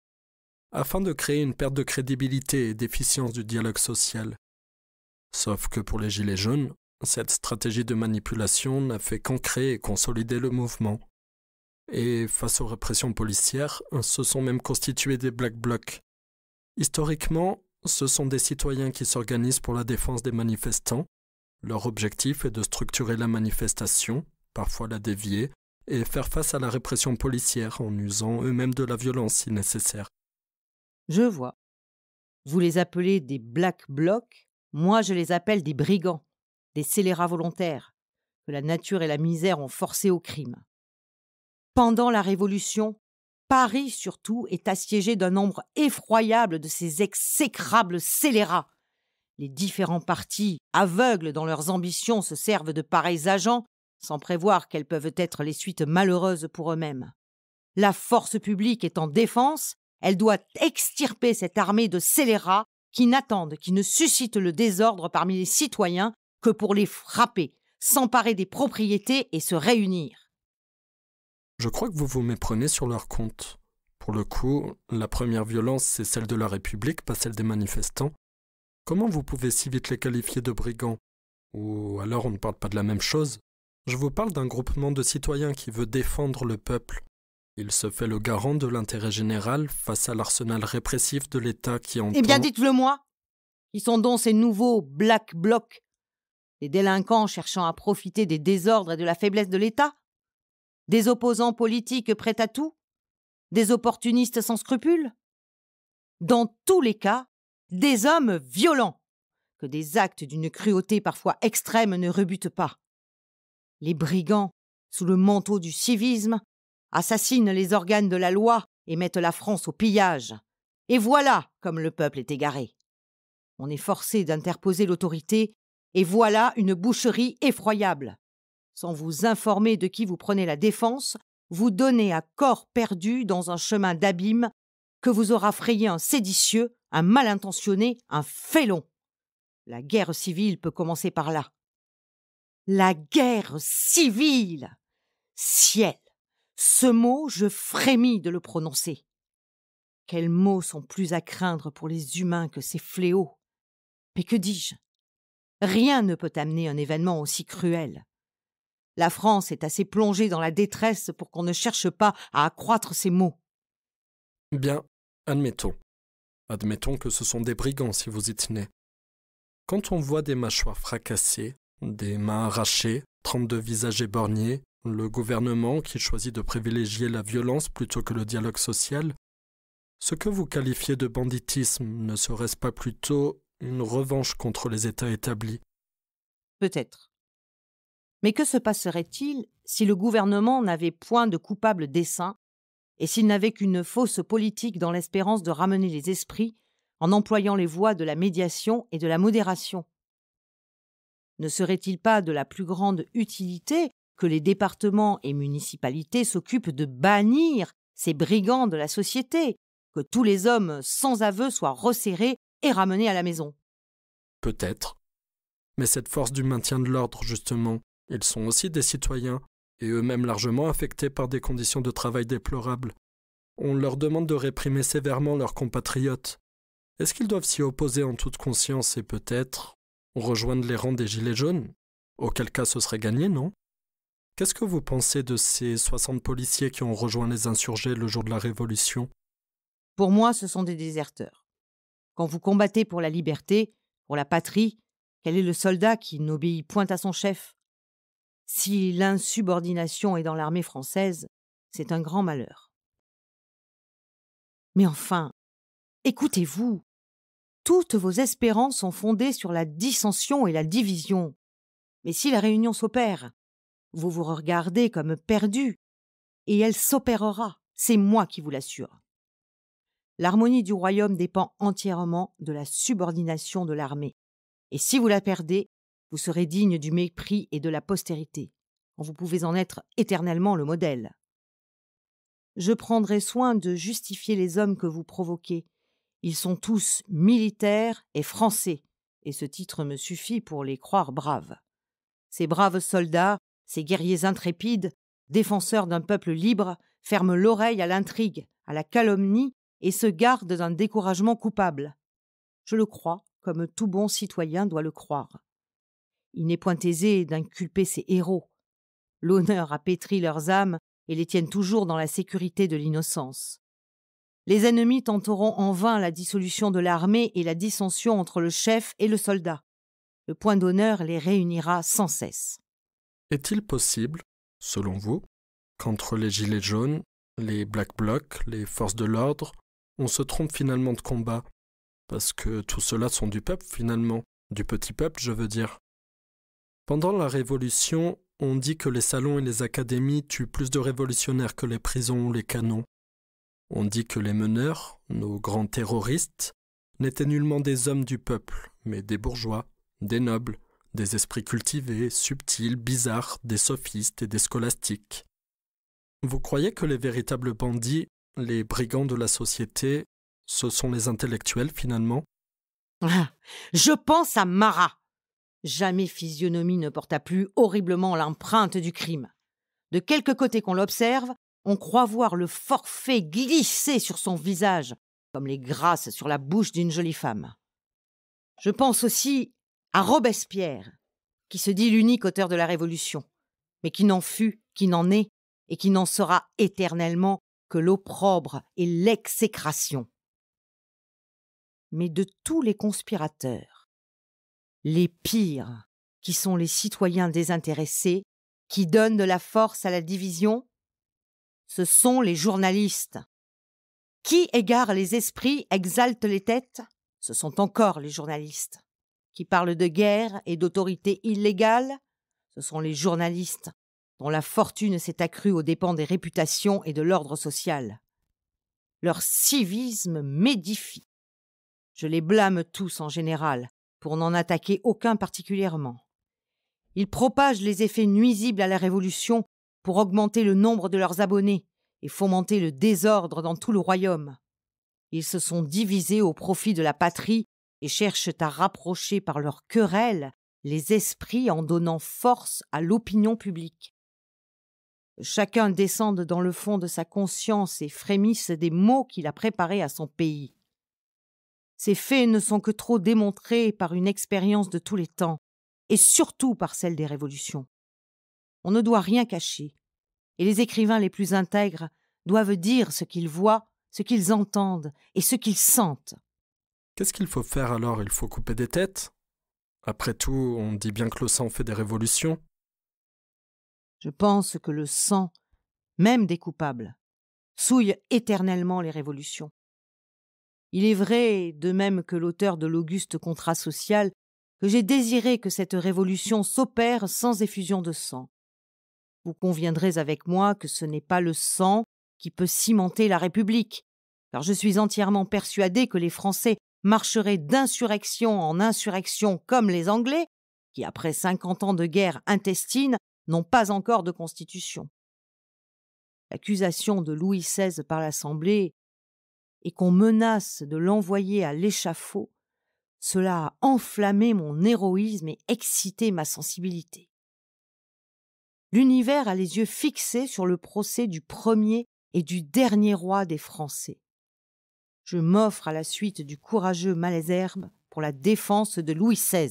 afin de créer une perte de crédibilité et d'efficience du dialogue social. Sauf que pour les Gilets jaunes, cette stratégie de manipulation n'a fait qu'ancrer et consolider le mouvement. Et face aux répressions policières, se sont même constitués des Black Blocs. Historiquement, ce sont des citoyens qui s'organisent pour la défense des manifestants. Leur objectif est de structurer la manifestation, parfois la dévier, et faire face à la répression policière en usant eux-mêmes de la violence si nécessaire. Je vois. Vous les appelez des black blocs, moi je les appelle des brigands, des scélérats volontaires, que la nature et la misère ont forcés au crime. Pendant la Révolution, Paris surtout est assiégé d'un nombre effroyable de ces exécrables scélérats. Les différents partis, aveugles dans leurs ambitions, se servent de pareils agents, sans prévoir quelles peuvent être les suites malheureuses pour eux-mêmes. La force publique est en défense, elle doit extirper cette armée de scélérats qui n'attendent, qui ne suscitent le désordre parmi les citoyens que pour les frapper, s'emparer des propriétés et se réunir. Je crois que vous vous méprenez sur leur compte. Pour le coup, la première violence, c'est celle de la République, pas celle des manifestants. Comment vous pouvez si vite les qualifier de brigands Ou alors on ne parle pas de la même chose. Je vous parle d'un groupement de citoyens qui veut défendre le peuple, il se fait le garant de l'intérêt général face à l'arsenal répressif de l'État qui entend... Eh bien, dites-le moi Ils sont donc ces nouveaux Black Blocs Des délinquants cherchant à profiter des désordres et de la faiblesse de l'État Des opposants politiques prêts à tout Des opportunistes sans scrupules Dans tous les cas, des hommes violents que des actes d'une cruauté parfois extrême ne rebutent pas. Les brigands, sous le manteau du civisme, assassinent les organes de la loi et mettent la France au pillage. Et voilà comme le peuple est égaré. On est forcé d'interposer l'autorité, et voilà une boucherie effroyable. Sans vous informer de qui vous prenez la défense, vous donnez à corps perdu dans un chemin d'abîme que vous aura frayé un séditieux, un mal intentionné, un félon. La guerre civile peut commencer par là. La guerre civile. Ciel. Ce mot, je frémis de le prononcer. Quels mots sont plus à craindre pour les humains que ces fléaux Mais que dis-je Rien ne peut amener un événement aussi cruel. La France est assez plongée dans la détresse pour qu'on ne cherche pas à accroître ces maux. Bien, admettons. Admettons que ce sont des brigands si vous y tenez. Quand on voit des mâchoires fracassées, des mains arrachées, trente-deux visages éborgnés, le gouvernement qui choisit de privilégier la violence plutôt que le dialogue social, ce que vous qualifiez de banditisme ne serait-ce pas plutôt une revanche contre les États établis Peut-être. Mais que se passerait-il si le gouvernement n'avait point de coupable dessein et s'il n'avait qu'une fausse politique dans l'espérance de ramener les esprits en employant les voies de la médiation et de la modération Ne serait-il pas de la plus grande utilité que les départements et municipalités s'occupent de bannir ces brigands de la société, que tous les hommes sans aveu soient resserrés et ramenés à la maison. Peut-être. Mais cette force du maintien de l'ordre, justement, ils sont aussi des citoyens, et eux-mêmes largement affectés par des conditions de travail déplorables. On leur demande de réprimer sévèrement leurs compatriotes. Est-ce qu'ils doivent s'y opposer en toute conscience et peut-être rejoindre les rangs des Gilets jaunes Auquel cas ce serait gagné, non Qu'est-ce que vous pensez de ces 60 policiers qui ont rejoint les insurgés le jour de la Révolution Pour moi, ce sont des déserteurs. Quand vous combattez pour la liberté, pour la patrie, quel est le soldat qui n'obéit point à son chef Si l'insubordination est dans l'armée française, c'est un grand malheur. Mais enfin, écoutez-vous, toutes vos espérances sont fondées sur la dissension et la division. Mais si la réunion s'opère, vous vous regardez comme perdu. Et elle s'opérera. C'est moi qui vous l'assure. L'harmonie du royaume dépend entièrement de la subordination de l'armée. Et si vous la perdez, vous serez digne du mépris et de la postérité. Vous pouvez en être éternellement le modèle. Je prendrai soin de justifier les hommes que vous provoquez. Ils sont tous militaires et français, et ce titre me suffit pour les croire braves. Ces braves soldats ces guerriers intrépides, défenseurs d'un peuple libre, ferment l'oreille à l'intrigue, à la calomnie et se gardent d'un découragement coupable. Je le crois, comme tout bon citoyen doit le croire. Il n'est point aisé d'inculper ces héros. L'honneur a pétri leurs âmes et les tiennent toujours dans la sécurité de l'innocence. Les ennemis tenteront en vain la dissolution de l'armée et la dissension entre le chef et le soldat. Le point d'honneur les réunira sans cesse. Est-il possible, selon vous, qu'entre les Gilets jaunes, les Black Blocs, les forces de l'ordre, on se trompe finalement de combat Parce que tout cela sont du peuple finalement, du petit peuple je veux dire. Pendant la Révolution, on dit que les salons et les académies tuent plus de révolutionnaires que les prisons ou les canons. On dit que les meneurs, nos grands terroristes, n'étaient nullement des hommes du peuple, mais des bourgeois, des nobles, des esprits cultivés, subtils, bizarres, des sophistes et des scolastiques. Vous croyez que les véritables bandits, les brigands de la société, ce sont les intellectuels finalement ah, Je pense à Marat. Jamais physionomie ne porta plus horriblement l'empreinte du crime. De quelque côté qu'on l'observe, on croit voir le forfait glisser sur son visage, comme les grâces sur la bouche d'une jolie femme. Je pense aussi à Robespierre, qui se dit l'unique auteur de la Révolution, mais qui n'en fut, qui n'en est, et qui n'en sera éternellement que l'opprobre et l'exécration. Mais de tous les conspirateurs, les pires, qui sont les citoyens désintéressés, qui donnent de la force à la division, ce sont les journalistes. Qui égare les esprits, exalte les têtes, ce sont encore les journalistes qui parlent de guerre et d'autorité illégale, ce sont les journalistes dont la fortune s'est accrue aux dépens des réputations et de l'ordre social. Leur civisme m'édifie. Je les blâme tous en général, pour n'en attaquer aucun particulièrement. Ils propagent les effets nuisibles à la Révolution pour augmenter le nombre de leurs abonnés et fomenter le désordre dans tout le royaume. Ils se sont divisés au profit de la patrie et cherchent à rapprocher par leur querelle les esprits en donnant force à l'opinion publique. Chacun descende dans le fond de sa conscience et frémisse des mots qu'il a préparés à son pays. Ces faits ne sont que trop démontrés par une expérience de tous les temps, et surtout par celle des révolutions. On ne doit rien cacher, et les écrivains les plus intègres doivent dire ce qu'ils voient, ce qu'ils entendent et ce qu'ils sentent. Qu'est-ce qu'il faut faire alors Il faut couper des têtes Après tout, on dit bien que le sang fait des révolutions. Je pense que le sang, même des coupables, souille éternellement les révolutions. Il est vrai, de même que l'auteur de l'auguste contrat social, que j'ai désiré que cette révolution s'opère sans effusion de sang. Vous conviendrez avec moi que ce n'est pas le sang qui peut cimenter la République, car je suis entièrement persuadé que les Français marcherait d'insurrection en insurrection comme les Anglais, qui après cinquante ans de guerre intestine n'ont pas encore de constitution. L'accusation de Louis XVI par l'Assemblée et qu'on menace de l'envoyer à l'échafaud, cela a enflammé mon héroïsme et excité ma sensibilité. L'univers a les yeux fixés sur le procès du premier et du dernier roi des Français je m'offre à la suite du courageux Malesherbes pour la défense de Louis XVI.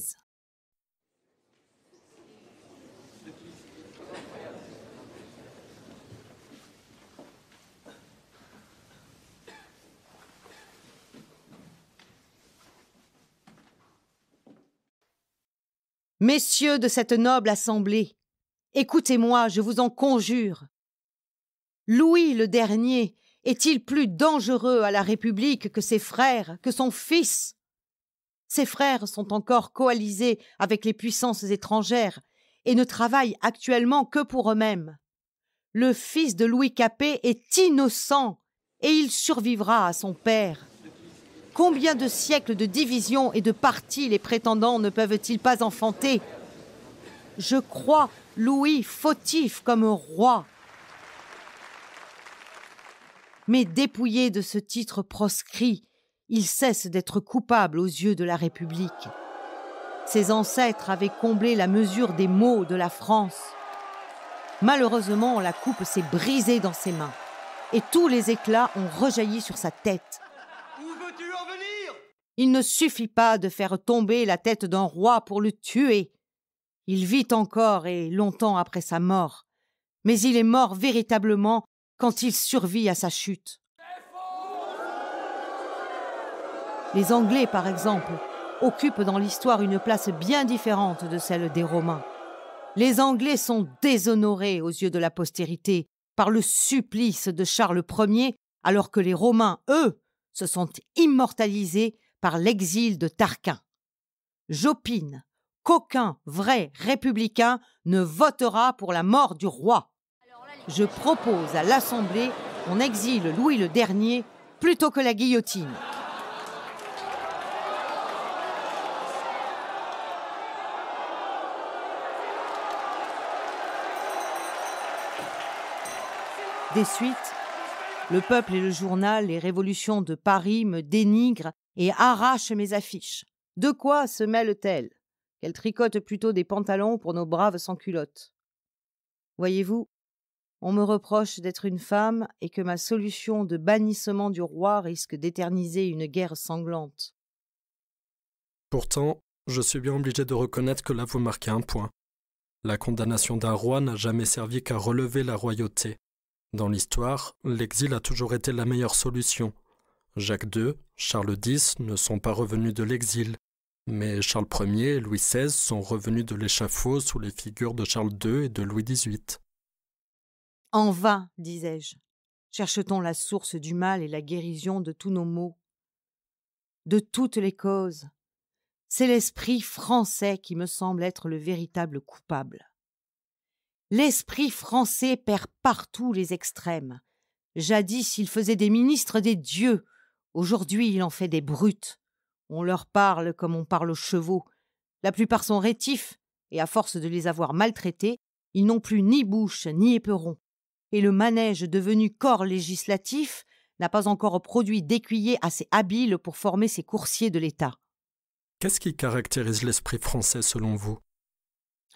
Messieurs de cette noble assemblée, écoutez-moi, je vous en conjure. Louis le dernier est-il plus dangereux à la République que ses frères, que son fils Ses frères sont encore coalisés avec les puissances étrangères et ne travaillent actuellement que pour eux-mêmes. Le fils de Louis Capet est innocent et il survivra à son père. Combien de siècles de division et de partis les prétendants ne peuvent-ils pas enfanter Je crois Louis fautif comme roi mais dépouillé de ce titre proscrit, il cesse d'être coupable aux yeux de la République. Ses ancêtres avaient comblé la mesure des maux de la France. Malheureusement, la coupe s'est brisée dans ses mains et tous les éclats ont rejailli sur sa tête. Où veux-tu en venir Il ne suffit pas de faire tomber la tête d'un roi pour le tuer. Il vit encore et longtemps après sa mort, mais il est mort véritablement quand il survit à sa chute. Les Anglais, par exemple, occupent dans l'histoire une place bien différente de celle des Romains. Les Anglais sont déshonorés aux yeux de la postérité par le supplice de Charles Ier, alors que les Romains, eux, se sont immortalisés par l'exil de Tarquin. J'opine qu'aucun vrai républicain ne votera pour la mort du roi je propose à l'Assemblée qu'on exile Louis le Dernier plutôt que la guillotine. Des suites, le peuple et le journal, les révolutions de Paris me dénigrent et arrachent mes affiches. De quoi se mêlent-elles elle tricotent tricote plutôt des pantalons pour nos braves sans culottes. Voyez-vous, on me reproche d'être une femme et que ma solution de bannissement du roi risque d'éterniser une guerre sanglante. Pourtant, je suis bien obligé de reconnaître que là vous marquez un point. La condamnation d'un roi n'a jamais servi qu'à relever la royauté. Dans l'histoire, l'exil a toujours été la meilleure solution. Jacques II, Charles X ne sont pas revenus de l'exil, mais Charles Ier et Louis XVI sont revenus de l'échafaud sous les figures de Charles II et de Louis XVIII. En vain, disais-je, cherche-t-on la source du mal et la guérison de tous nos maux, de toutes les causes. C'est l'esprit français qui me semble être le véritable coupable. L'esprit français perd partout les extrêmes. Jadis il faisait des ministres des dieux, aujourd'hui il en fait des brutes. On leur parle comme on parle aux chevaux. La plupart sont rétifs, et à force de les avoir maltraités, ils n'ont plus ni bouche ni éperon et le manège devenu corps législatif n'a pas encore produit d'écuyers assez habiles pour former ses coursiers de l'État. Qu'est-ce qui caractérise l'esprit français selon vous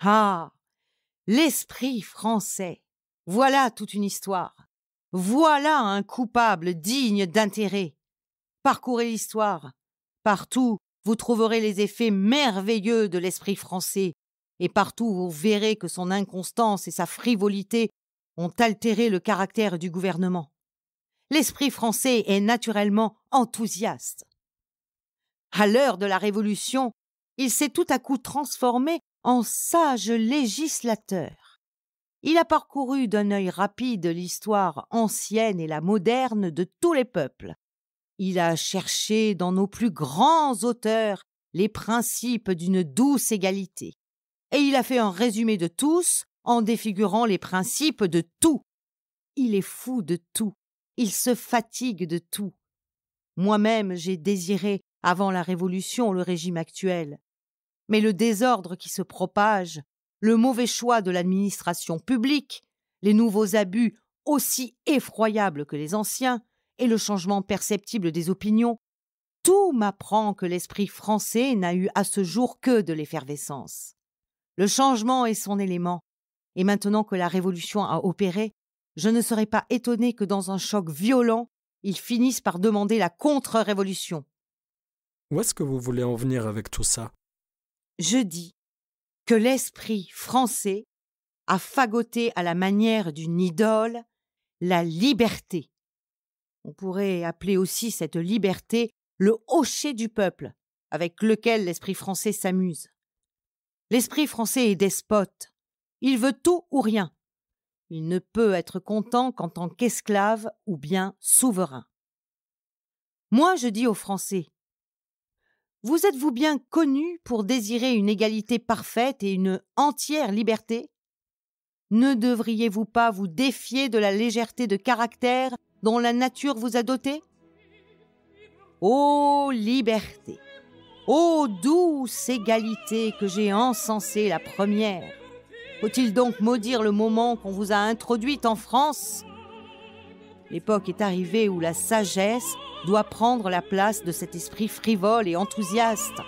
Ah L'esprit français Voilà toute une histoire Voilà un coupable digne d'intérêt Parcourez l'histoire Partout, vous trouverez les effets merveilleux de l'esprit français, et partout vous verrez que son inconstance et sa frivolité ont altéré le caractère du gouvernement. L'esprit français est naturellement enthousiaste. À l'heure de la Révolution, il s'est tout à coup transformé en sage législateur. Il a parcouru d'un œil rapide l'histoire ancienne et la moderne de tous les peuples. Il a cherché dans nos plus grands auteurs les principes d'une douce égalité. Et il a fait un résumé de tous en défigurant les principes de tout. Il est fou de tout, il se fatigue de tout. Moi-même, j'ai désiré, avant la Révolution, le régime actuel. Mais le désordre qui se propage, le mauvais choix de l'administration publique, les nouveaux abus aussi effroyables que les anciens, et le changement perceptible des opinions, tout m'apprend que l'esprit français n'a eu à ce jour que de l'effervescence. Le changement est son élément, et maintenant que la révolution a opéré, je ne serais pas étonné que dans un choc violent, ils finissent par demander la contre-révolution. Où est-ce que vous voulez en venir avec tout ça Je dis que l'esprit français a fagoté à la manière d'une idole la liberté. On pourrait appeler aussi cette liberté le hocher du peuple, avec lequel l'esprit français s'amuse. L'esprit français est despote. Il veut tout ou rien. Il ne peut être content qu'en tant qu'esclave ou bien souverain. Moi, je dis aux Français Vous êtes-vous bien connu pour désirer une égalité parfaite et une entière liberté Ne devriez-vous pas vous défier de la légèreté de caractère dont la nature vous a doté Ô liberté Ô douce égalité que j'ai encensée la première faut-il donc maudire le moment qu'on vous a introduite en France L'époque est arrivée où la sagesse doit prendre la place de cet esprit frivole et enthousiaste.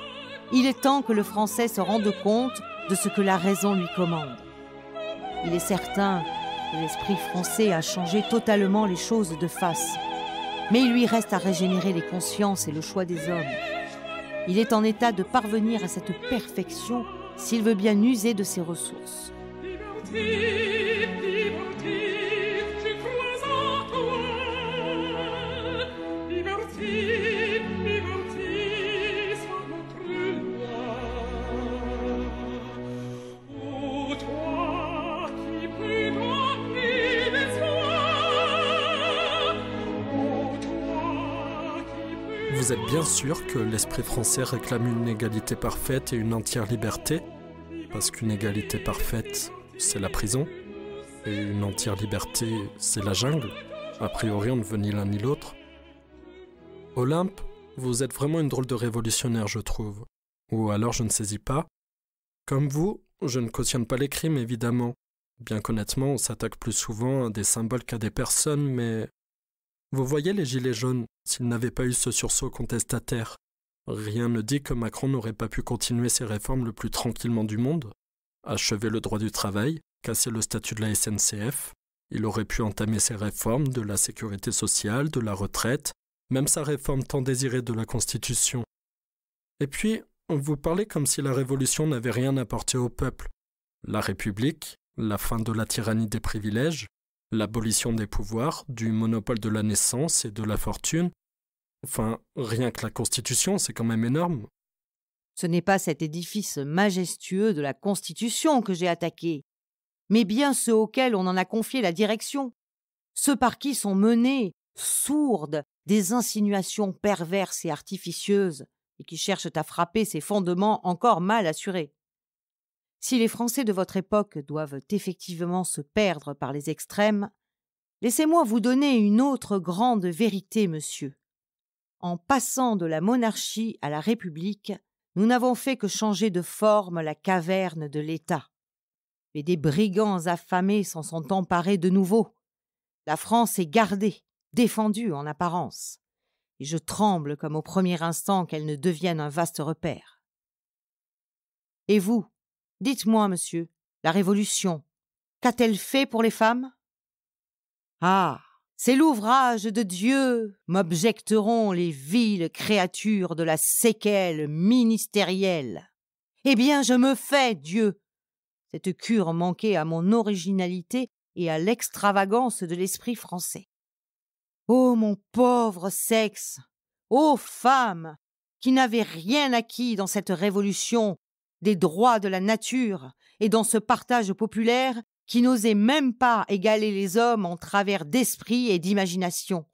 Il est temps que le français se rende compte de ce que la raison lui commande. Il est certain que l'esprit français a changé totalement les choses de face, mais il lui reste à régénérer les consciences et le choix des hommes. Il est en état de parvenir à cette perfection s'il veut bien user de ses ressources. Vous êtes bien sûr que l'esprit français réclame une égalité parfaite et une entière liberté, parce qu'une égalité parfaite, c'est la prison, et une entière liberté, c'est la jungle. A priori, on ne veut ni l'un ni l'autre. Olympe, vous êtes vraiment une drôle de révolutionnaire, je trouve. Ou alors je ne saisis pas. Comme vous, je ne cautionne pas les crimes, évidemment. Bien qu'honnêtement, on s'attaque plus souvent à des symboles qu'à des personnes, mais... Vous voyez les gilets jaunes, s'ils n'avaient pas eu ce sursaut contestataire, rien ne dit que Macron n'aurait pas pu continuer ses réformes le plus tranquillement du monde achever le droit du travail, casser le statut de la SNCF, il aurait pu entamer ses réformes de la sécurité sociale, de la retraite, même sa réforme tant désirée de la Constitution. Et puis, vous parlez comme si la Révolution n'avait rien apporté au peuple. La République, la fin de la tyrannie des privilèges, l'abolition des pouvoirs, du monopole de la naissance et de la fortune. Enfin, rien que la Constitution, c'est quand même énorme. Ce n'est pas cet édifice majestueux de la Constitution que j'ai attaqué, mais bien ceux auxquels on en a confié la direction, ceux par qui sont menées, sourdes, des insinuations perverses et artificieuses, et qui cherchent à frapper ces fondements encore mal assurés. Si les Français de votre époque doivent effectivement se perdre par les extrêmes, laissez-moi vous donner une autre grande vérité, monsieur. En passant de la monarchie à la République, nous n'avons fait que changer de forme la caverne de l'État. Mais des brigands affamés s'en sont emparés de nouveau. La France est gardée, défendue en apparence, et je tremble comme au premier instant qu'elle ne devienne un vaste repère. Et vous, dites-moi, monsieur, la Révolution, qu'a-t-elle fait pour les femmes Ah c'est l'ouvrage de Dieu, m'objecteront les viles créatures de la séquelle ministérielle. Eh bien, je me fais, Dieu. Cette cure manquait à mon originalité et à l'extravagance de l'esprit français. Ô mon pauvre sexe, ô femme qui n'avait rien acquis dans cette révolution des droits de la nature et dans ce partage populaire qui n'osait même pas égaler les hommes en travers d'esprit et d'imagination.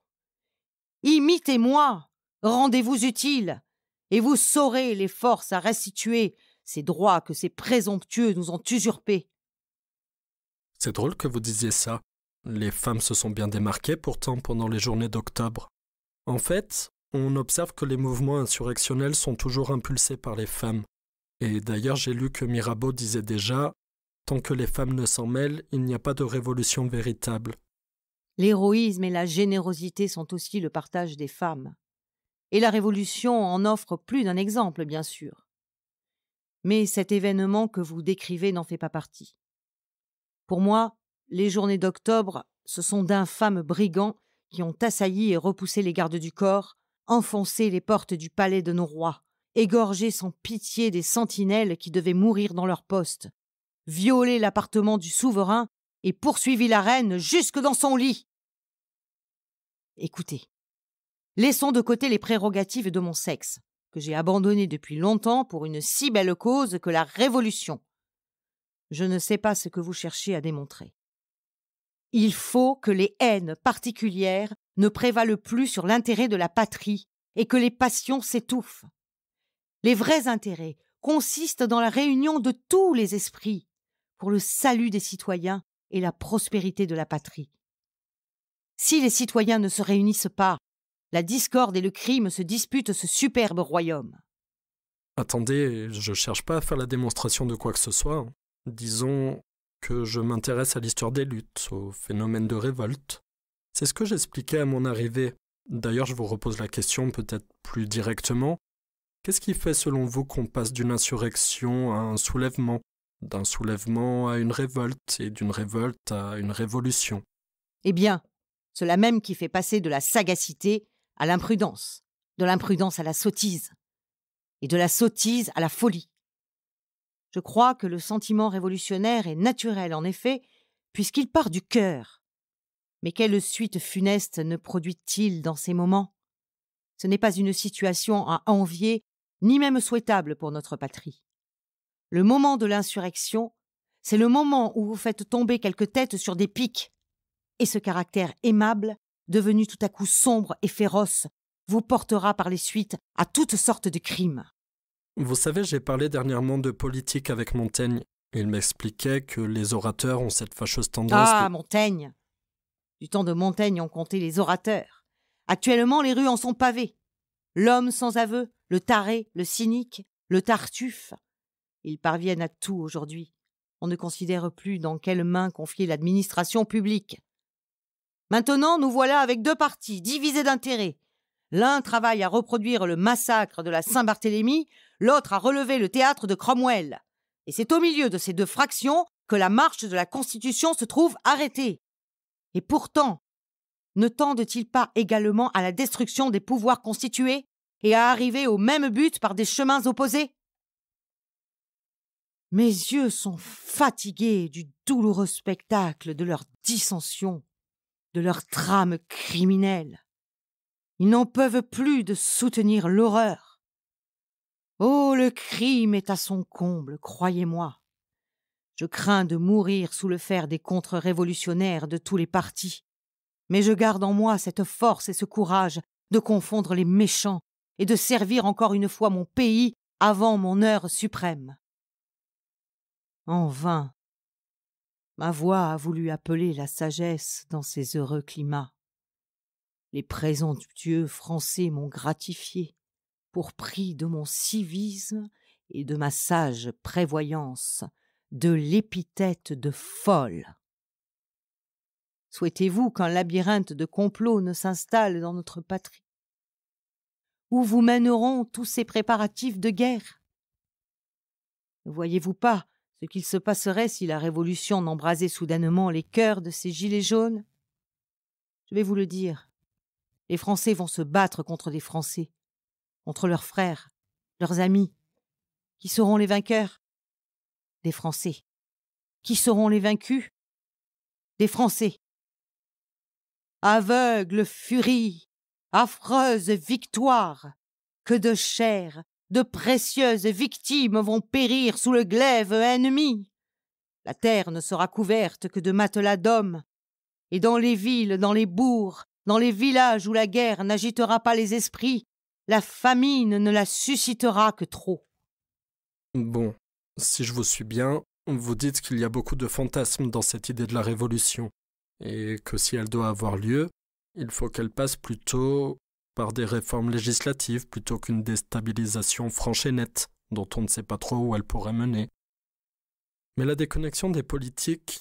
Imitez-moi, rendez-vous utile, et vous saurez les forces à restituer ces droits que ces présomptueux nous ont usurpés. C'est drôle que vous disiez ça. Les femmes se sont bien démarquées pourtant pendant les journées d'octobre. En fait, on observe que les mouvements insurrectionnels sont toujours impulsés par les femmes. Et d'ailleurs, j'ai lu que Mirabeau disait déjà Tant que les femmes ne s'en mêlent, il n'y a pas de révolution véritable. L'héroïsme et la générosité sont aussi le partage des femmes. Et la Révolution en offre plus d'un exemple, bien sûr. Mais cet événement que vous décrivez n'en fait pas partie. Pour moi, les journées d'octobre, ce sont d'infâmes brigands qui ont assailli et repoussé les gardes du corps, enfoncé les portes du palais de nos rois, égorgé sans pitié des sentinelles qui devaient mourir dans leur poste, violer l'appartement du souverain et poursuivi la reine jusque dans son lit. Écoutez, laissons de côté les prérogatives de mon sexe, que j'ai abandonnées depuis longtemps pour une si belle cause que la Révolution. Je ne sais pas ce que vous cherchez à démontrer. Il faut que les haines particulières ne prévalent plus sur l'intérêt de la patrie et que les passions s'étouffent. Les vrais intérêts consistent dans la réunion de tous les esprits, pour le salut des citoyens et la prospérité de la patrie. Si les citoyens ne se réunissent pas, la discorde et le crime se disputent ce superbe royaume. Attendez, je ne cherche pas à faire la démonstration de quoi que ce soit. Hein. Disons que je m'intéresse à l'histoire des luttes, au phénomène de révolte. C'est ce que j'expliquais à mon arrivée. D'ailleurs, je vous repose la question peut-être plus directement. Qu'est-ce qui fait selon vous qu'on passe d'une insurrection à un soulèvement d'un soulèvement à une révolte et d'une révolte à une révolution. Eh bien, cela même qui fait passer de la sagacité à l'imprudence, de l'imprudence à la sottise, et de la sottise à la folie. Je crois que le sentiment révolutionnaire est naturel en effet, puisqu'il part du cœur. Mais quelle suite funeste ne produit-il dans ces moments Ce n'est pas une situation à envier, ni même souhaitable pour notre patrie. Le moment de l'insurrection, c'est le moment où vous faites tomber quelques têtes sur des pics. Et ce caractère aimable, devenu tout à coup sombre et féroce, vous portera par les suites à toutes sortes de crimes. Vous savez, j'ai parlé dernièrement de politique avec Montaigne. Il m'expliquait que les orateurs ont cette fâcheuse tendance. Ah, Montaigne Du temps de Montaigne, on comptait les orateurs. Actuellement, les rues en sont pavées. L'homme sans aveu, le taré, le cynique, le tartuffe, ils parviennent à tout aujourd'hui. On ne considère plus dans quelles mains confier l'administration publique. Maintenant, nous voilà avec deux partis divisés d'intérêts. L'un travaille à reproduire le massacre de la Saint-Barthélemy, l'autre à relever le théâtre de Cromwell. Et c'est au milieu de ces deux fractions que la marche de la Constitution se trouve arrêtée. Et pourtant, ne tendent-ils pas également à la destruction des pouvoirs constitués et à arriver au même but par des chemins opposés mes yeux sont fatigués du douloureux spectacle de leurs dissensions, de leurs trames criminelles. Ils n'en peuvent plus de soutenir l'horreur. Oh, le crime est à son comble, croyez-moi. Je crains de mourir sous le fer des contre-révolutionnaires de tous les partis, mais je garde en moi cette force et ce courage de confondre les méchants et de servir encore une fois mon pays avant mon heure suprême en vain. Ma voix a voulu appeler la sagesse dans ces heureux climats. Les présomptueux français m'ont gratifié pour prix de mon civisme et de ma sage prévoyance, de l'épithète de folle. Souhaitez-vous qu'un labyrinthe de complots ne s'installe dans notre patrie Où vous mèneront tous ces préparatifs de guerre Ne voyez-vous pas ce qu'il se passerait si la révolution n'embrasait soudainement les cœurs de ces gilets jaunes Je vais vous le dire. Les Français vont se battre contre des Français, contre leurs frères, leurs amis. Qui seront les vainqueurs Des Français. Qui seront les vaincus Des Français. Aveugle furie, affreuse victoire, que de chair, de précieuses victimes vont périr sous le glaive ennemi. La terre ne sera couverte que de matelas d'hommes, et dans les villes, dans les bourgs, dans les villages où la guerre n'agitera pas les esprits, la famine ne la suscitera que trop. Bon, si je vous suis bien, vous dites qu'il y a beaucoup de fantasmes dans cette idée de la révolution, et que si elle doit avoir lieu, il faut qu'elle passe plutôt par des réformes législatives plutôt qu'une déstabilisation franche et nette, dont on ne sait pas trop où elle pourrait mener. Mais la déconnexion des politiques...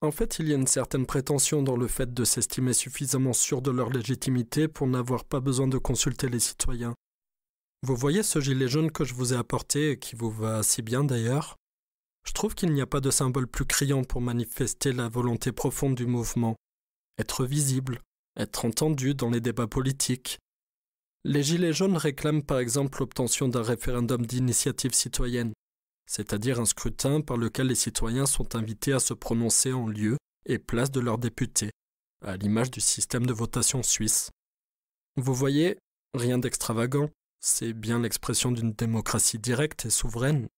En fait, il y a une certaine prétention dans le fait de s'estimer suffisamment sûr de leur légitimité pour n'avoir pas besoin de consulter les citoyens. Vous voyez ce gilet jaune que je vous ai apporté et qui vous va si bien d'ailleurs Je trouve qu'il n'y a pas de symbole plus criant pour manifester la volonté profonde du mouvement. Être visible, être entendus dans les débats politiques. Les Gilets jaunes réclament par exemple l'obtention d'un référendum d'initiative citoyenne, c'est-à-dire un scrutin par lequel les citoyens sont invités à se prononcer en lieu et place de leurs députés, à l'image du système de votation suisse. Vous voyez, rien d'extravagant, c'est bien l'expression d'une démocratie directe et souveraine.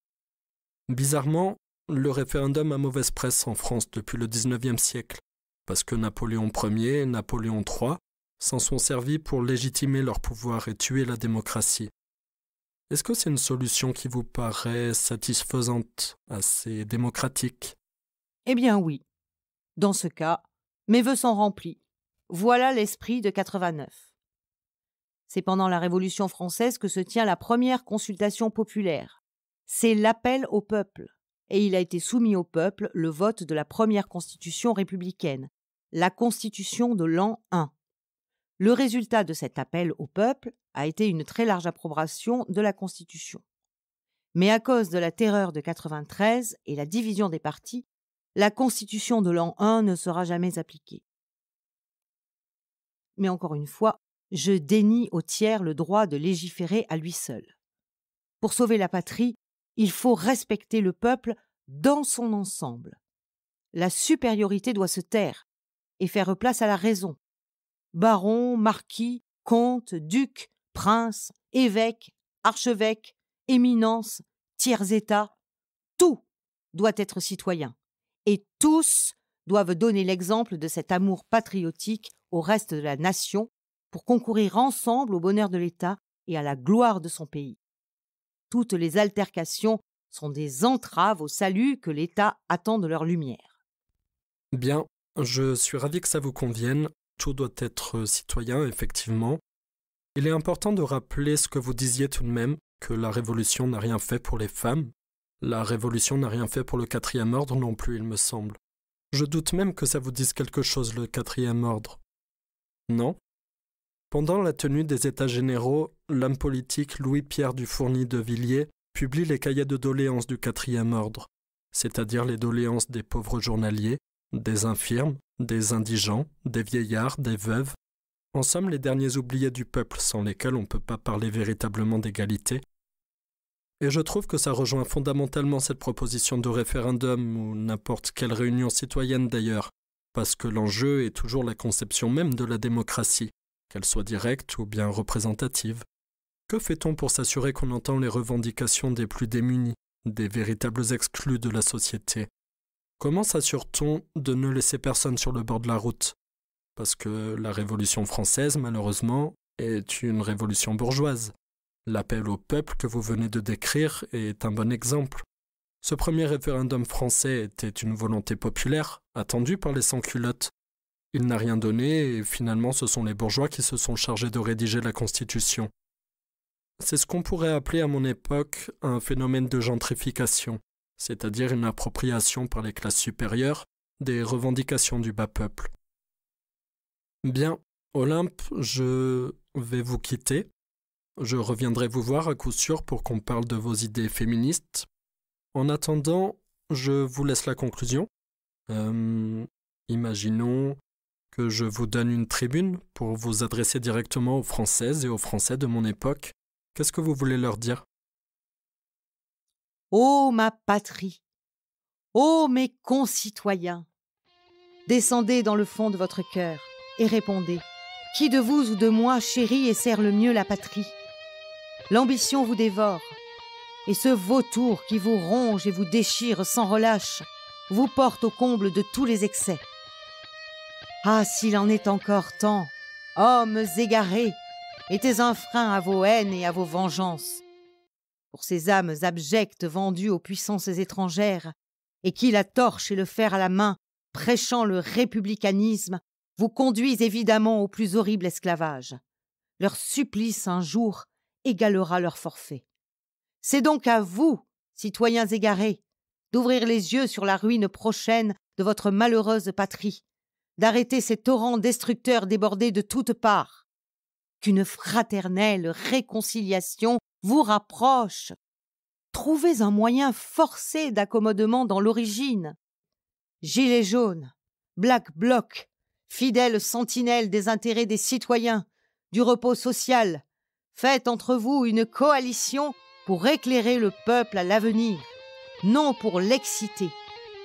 Bizarrement, le référendum a mauvaise presse en France depuis le XIXe siècle, parce que Napoléon Ier et Napoléon III s'en sont servis pour légitimer leur pouvoir et tuer la démocratie. Est-ce que c'est une solution qui vous paraît satisfaisante, assez démocratique Eh bien oui. Dans ce cas, mes voeux sont remplis. Voilà l'esprit de 89. C'est pendant la Révolution française que se tient la première consultation populaire. C'est l'appel au peuple, et il a été soumis au peuple le vote de la première constitution républicaine, la Constitution de l'an 1. Le résultat de cet appel au peuple a été une très large approbation de la Constitution. Mais à cause de la terreur de 93 et la division des partis, la Constitution de l'an 1 ne sera jamais appliquée. Mais encore une fois, je dénie au tiers le droit de légiférer à lui seul. Pour sauver la patrie, il faut respecter le peuple dans son ensemble. La supériorité doit se taire, et faire place à la raison. Baron, marquis, comte, duc, prince, évêque, archevêque, éminence, tiers-état, tout doit être citoyen, et tous doivent donner l'exemple de cet amour patriotique au reste de la nation pour concourir ensemble au bonheur de l'État et à la gloire de son pays. Toutes les altercations sont des entraves au salut que l'État attend de leur lumière. Bien, je suis ravi que ça vous convienne. Tout doit être euh, citoyen, effectivement. Il est important de rappeler ce que vous disiez tout de même, que la révolution n'a rien fait pour les femmes. La révolution n'a rien fait pour le quatrième ordre non plus, il me semble. Je doute même que ça vous dise quelque chose, le quatrième ordre. Non Pendant la tenue des États généraux, l'homme politique Louis-Pierre Dufourny de Villiers publie les cahiers de doléances du quatrième ordre, c'est-à-dire les doléances des pauvres journaliers, des infirmes, des indigents, des vieillards, des veuves, en somme les derniers oubliés du peuple sans lesquels on ne peut pas parler véritablement d'égalité. Et je trouve que ça rejoint fondamentalement cette proposition de référendum ou n'importe quelle réunion citoyenne d'ailleurs, parce que l'enjeu est toujours la conception même de la démocratie, qu'elle soit directe ou bien représentative. Que fait-on pour s'assurer qu'on entend les revendications des plus démunis, des véritables exclus de la société Comment s'assure-t-on de ne laisser personne sur le bord de la route Parce que la Révolution française, malheureusement, est une révolution bourgeoise. L'appel au peuple que vous venez de décrire est un bon exemple. Ce premier référendum français était une volonté populaire, attendue par les sans-culottes. Il n'a rien donné et finalement ce sont les bourgeois qui se sont chargés de rédiger la Constitution. C'est ce qu'on pourrait appeler à mon époque un phénomène de gentrification c'est-à-dire une appropriation par les classes supérieures des revendications du bas peuple. Bien, Olympe, je vais vous quitter. Je reviendrai vous voir à coup sûr pour qu'on parle de vos idées féministes. En attendant, je vous laisse la conclusion. Euh, imaginons que je vous donne une tribune pour vous adresser directement aux Françaises et aux Français de mon époque. Qu'est-ce que vous voulez leur dire Ô ma patrie, ô mes concitoyens, descendez dans le fond de votre cœur et répondez Qui de vous ou de moi chérit et sert le mieux la patrie L'ambition vous dévore, et ce vautour qui vous ronge et vous déchire sans relâche vous porte au comble de tous les excès. Ah, s'il en est encore temps, hommes égarés, mettez un frein à vos haines et à vos vengeances, pour ces âmes abjectes vendues aux puissances étrangères, et qui, la torche et le fer à la main, prêchant le républicanisme, vous conduisent évidemment au plus horrible esclavage. Leur supplice un jour égalera leur forfait. C'est donc à vous, citoyens égarés, d'ouvrir les yeux sur la ruine prochaine de votre malheureuse patrie, d'arrêter ces torrents destructeurs débordés de toutes parts, qu'une fraternelle réconciliation vous rapproche. Trouvez un moyen forcé d'accommodement dans l'origine. Gilets jaunes, Black Bloc, fidèles sentinelles des intérêts des citoyens, du repos social, faites entre vous une coalition pour éclairer le peuple à l'avenir, non pour l'exciter,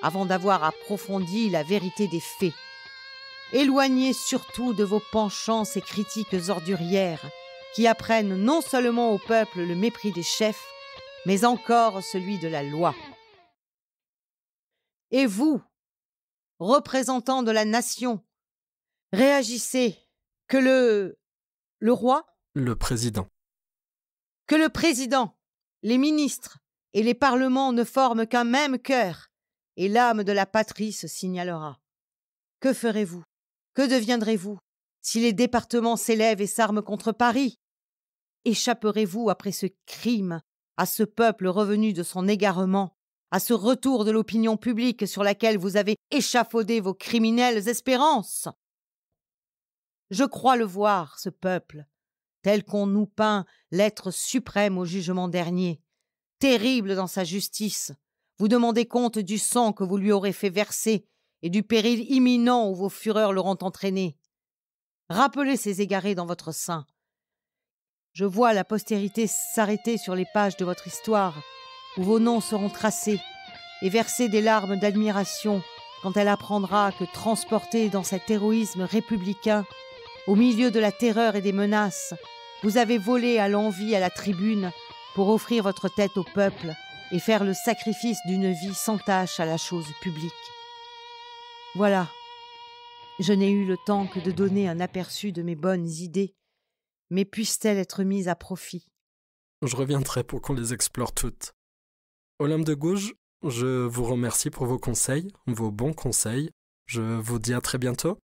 avant d'avoir approfondi la vérité des faits. Éloignez surtout de vos penchants ces critiques ordurières qui apprennent non seulement au peuple le mépris des chefs, mais encore celui de la loi. Et vous, représentants de la nation, réagissez que le le roi le président que le président, les ministres et les parlements ne forment qu'un même cœur, et l'âme de la patrie se signalera. Que ferez-vous que deviendrez-vous si les départements s'élèvent et s'arment contre Paris Échapperez-vous après ce crime à ce peuple revenu de son égarement, à ce retour de l'opinion publique sur laquelle vous avez échafaudé vos criminelles espérances Je crois le voir, ce peuple, tel qu'on nous peint l'être suprême au jugement dernier, terrible dans sa justice. Vous demandez compte du sang que vous lui aurez fait verser, et du péril imminent où vos fureurs l'auront entraîné. Rappelez ces égarés dans votre sein. Je vois la postérité s'arrêter sur les pages de votre histoire, où vos noms seront tracés, et verser des larmes d'admiration quand elle apprendra que, transportée dans cet héroïsme républicain, au milieu de la terreur et des menaces, vous avez volé à l'envie à la tribune pour offrir votre tête au peuple et faire le sacrifice d'une vie sans tâche à la chose publique. Voilà, je n'ai eu le temps que de donner un aperçu de mes bonnes idées, mais puissent-elles être mises à profit Je reviendrai pour qu'on les explore toutes. Olympe de Gouges, je vous remercie pour vos conseils, vos bons conseils. Je vous dis à très bientôt.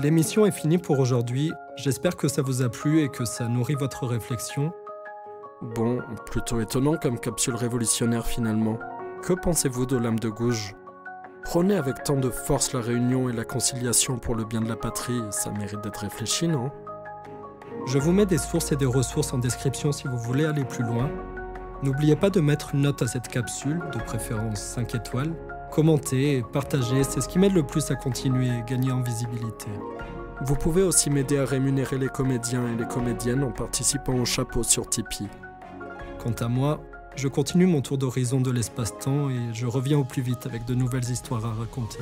L'émission est finie pour aujourd'hui. J'espère que ça vous a plu et que ça nourrit votre réflexion. Bon, plutôt étonnant comme capsule révolutionnaire finalement. Que pensez-vous de l'âme de gauche Prenez avec tant de force la réunion et la conciliation pour le bien de la patrie, ça mérite d'être réfléchi, non Je vous mets des sources et des ressources en description si vous voulez aller plus loin. N'oubliez pas de mettre une note à cette capsule, de préférence 5 étoiles. Commentez et partagez, c'est ce qui m'aide le plus à continuer et gagner en visibilité. Vous pouvez aussi m'aider à rémunérer les comédiens et les comédiennes en participant au chapeau sur Tipeee. Quant à moi, je continue mon tour d'horizon de l'espace-temps et je reviens au plus vite avec de nouvelles histoires à raconter.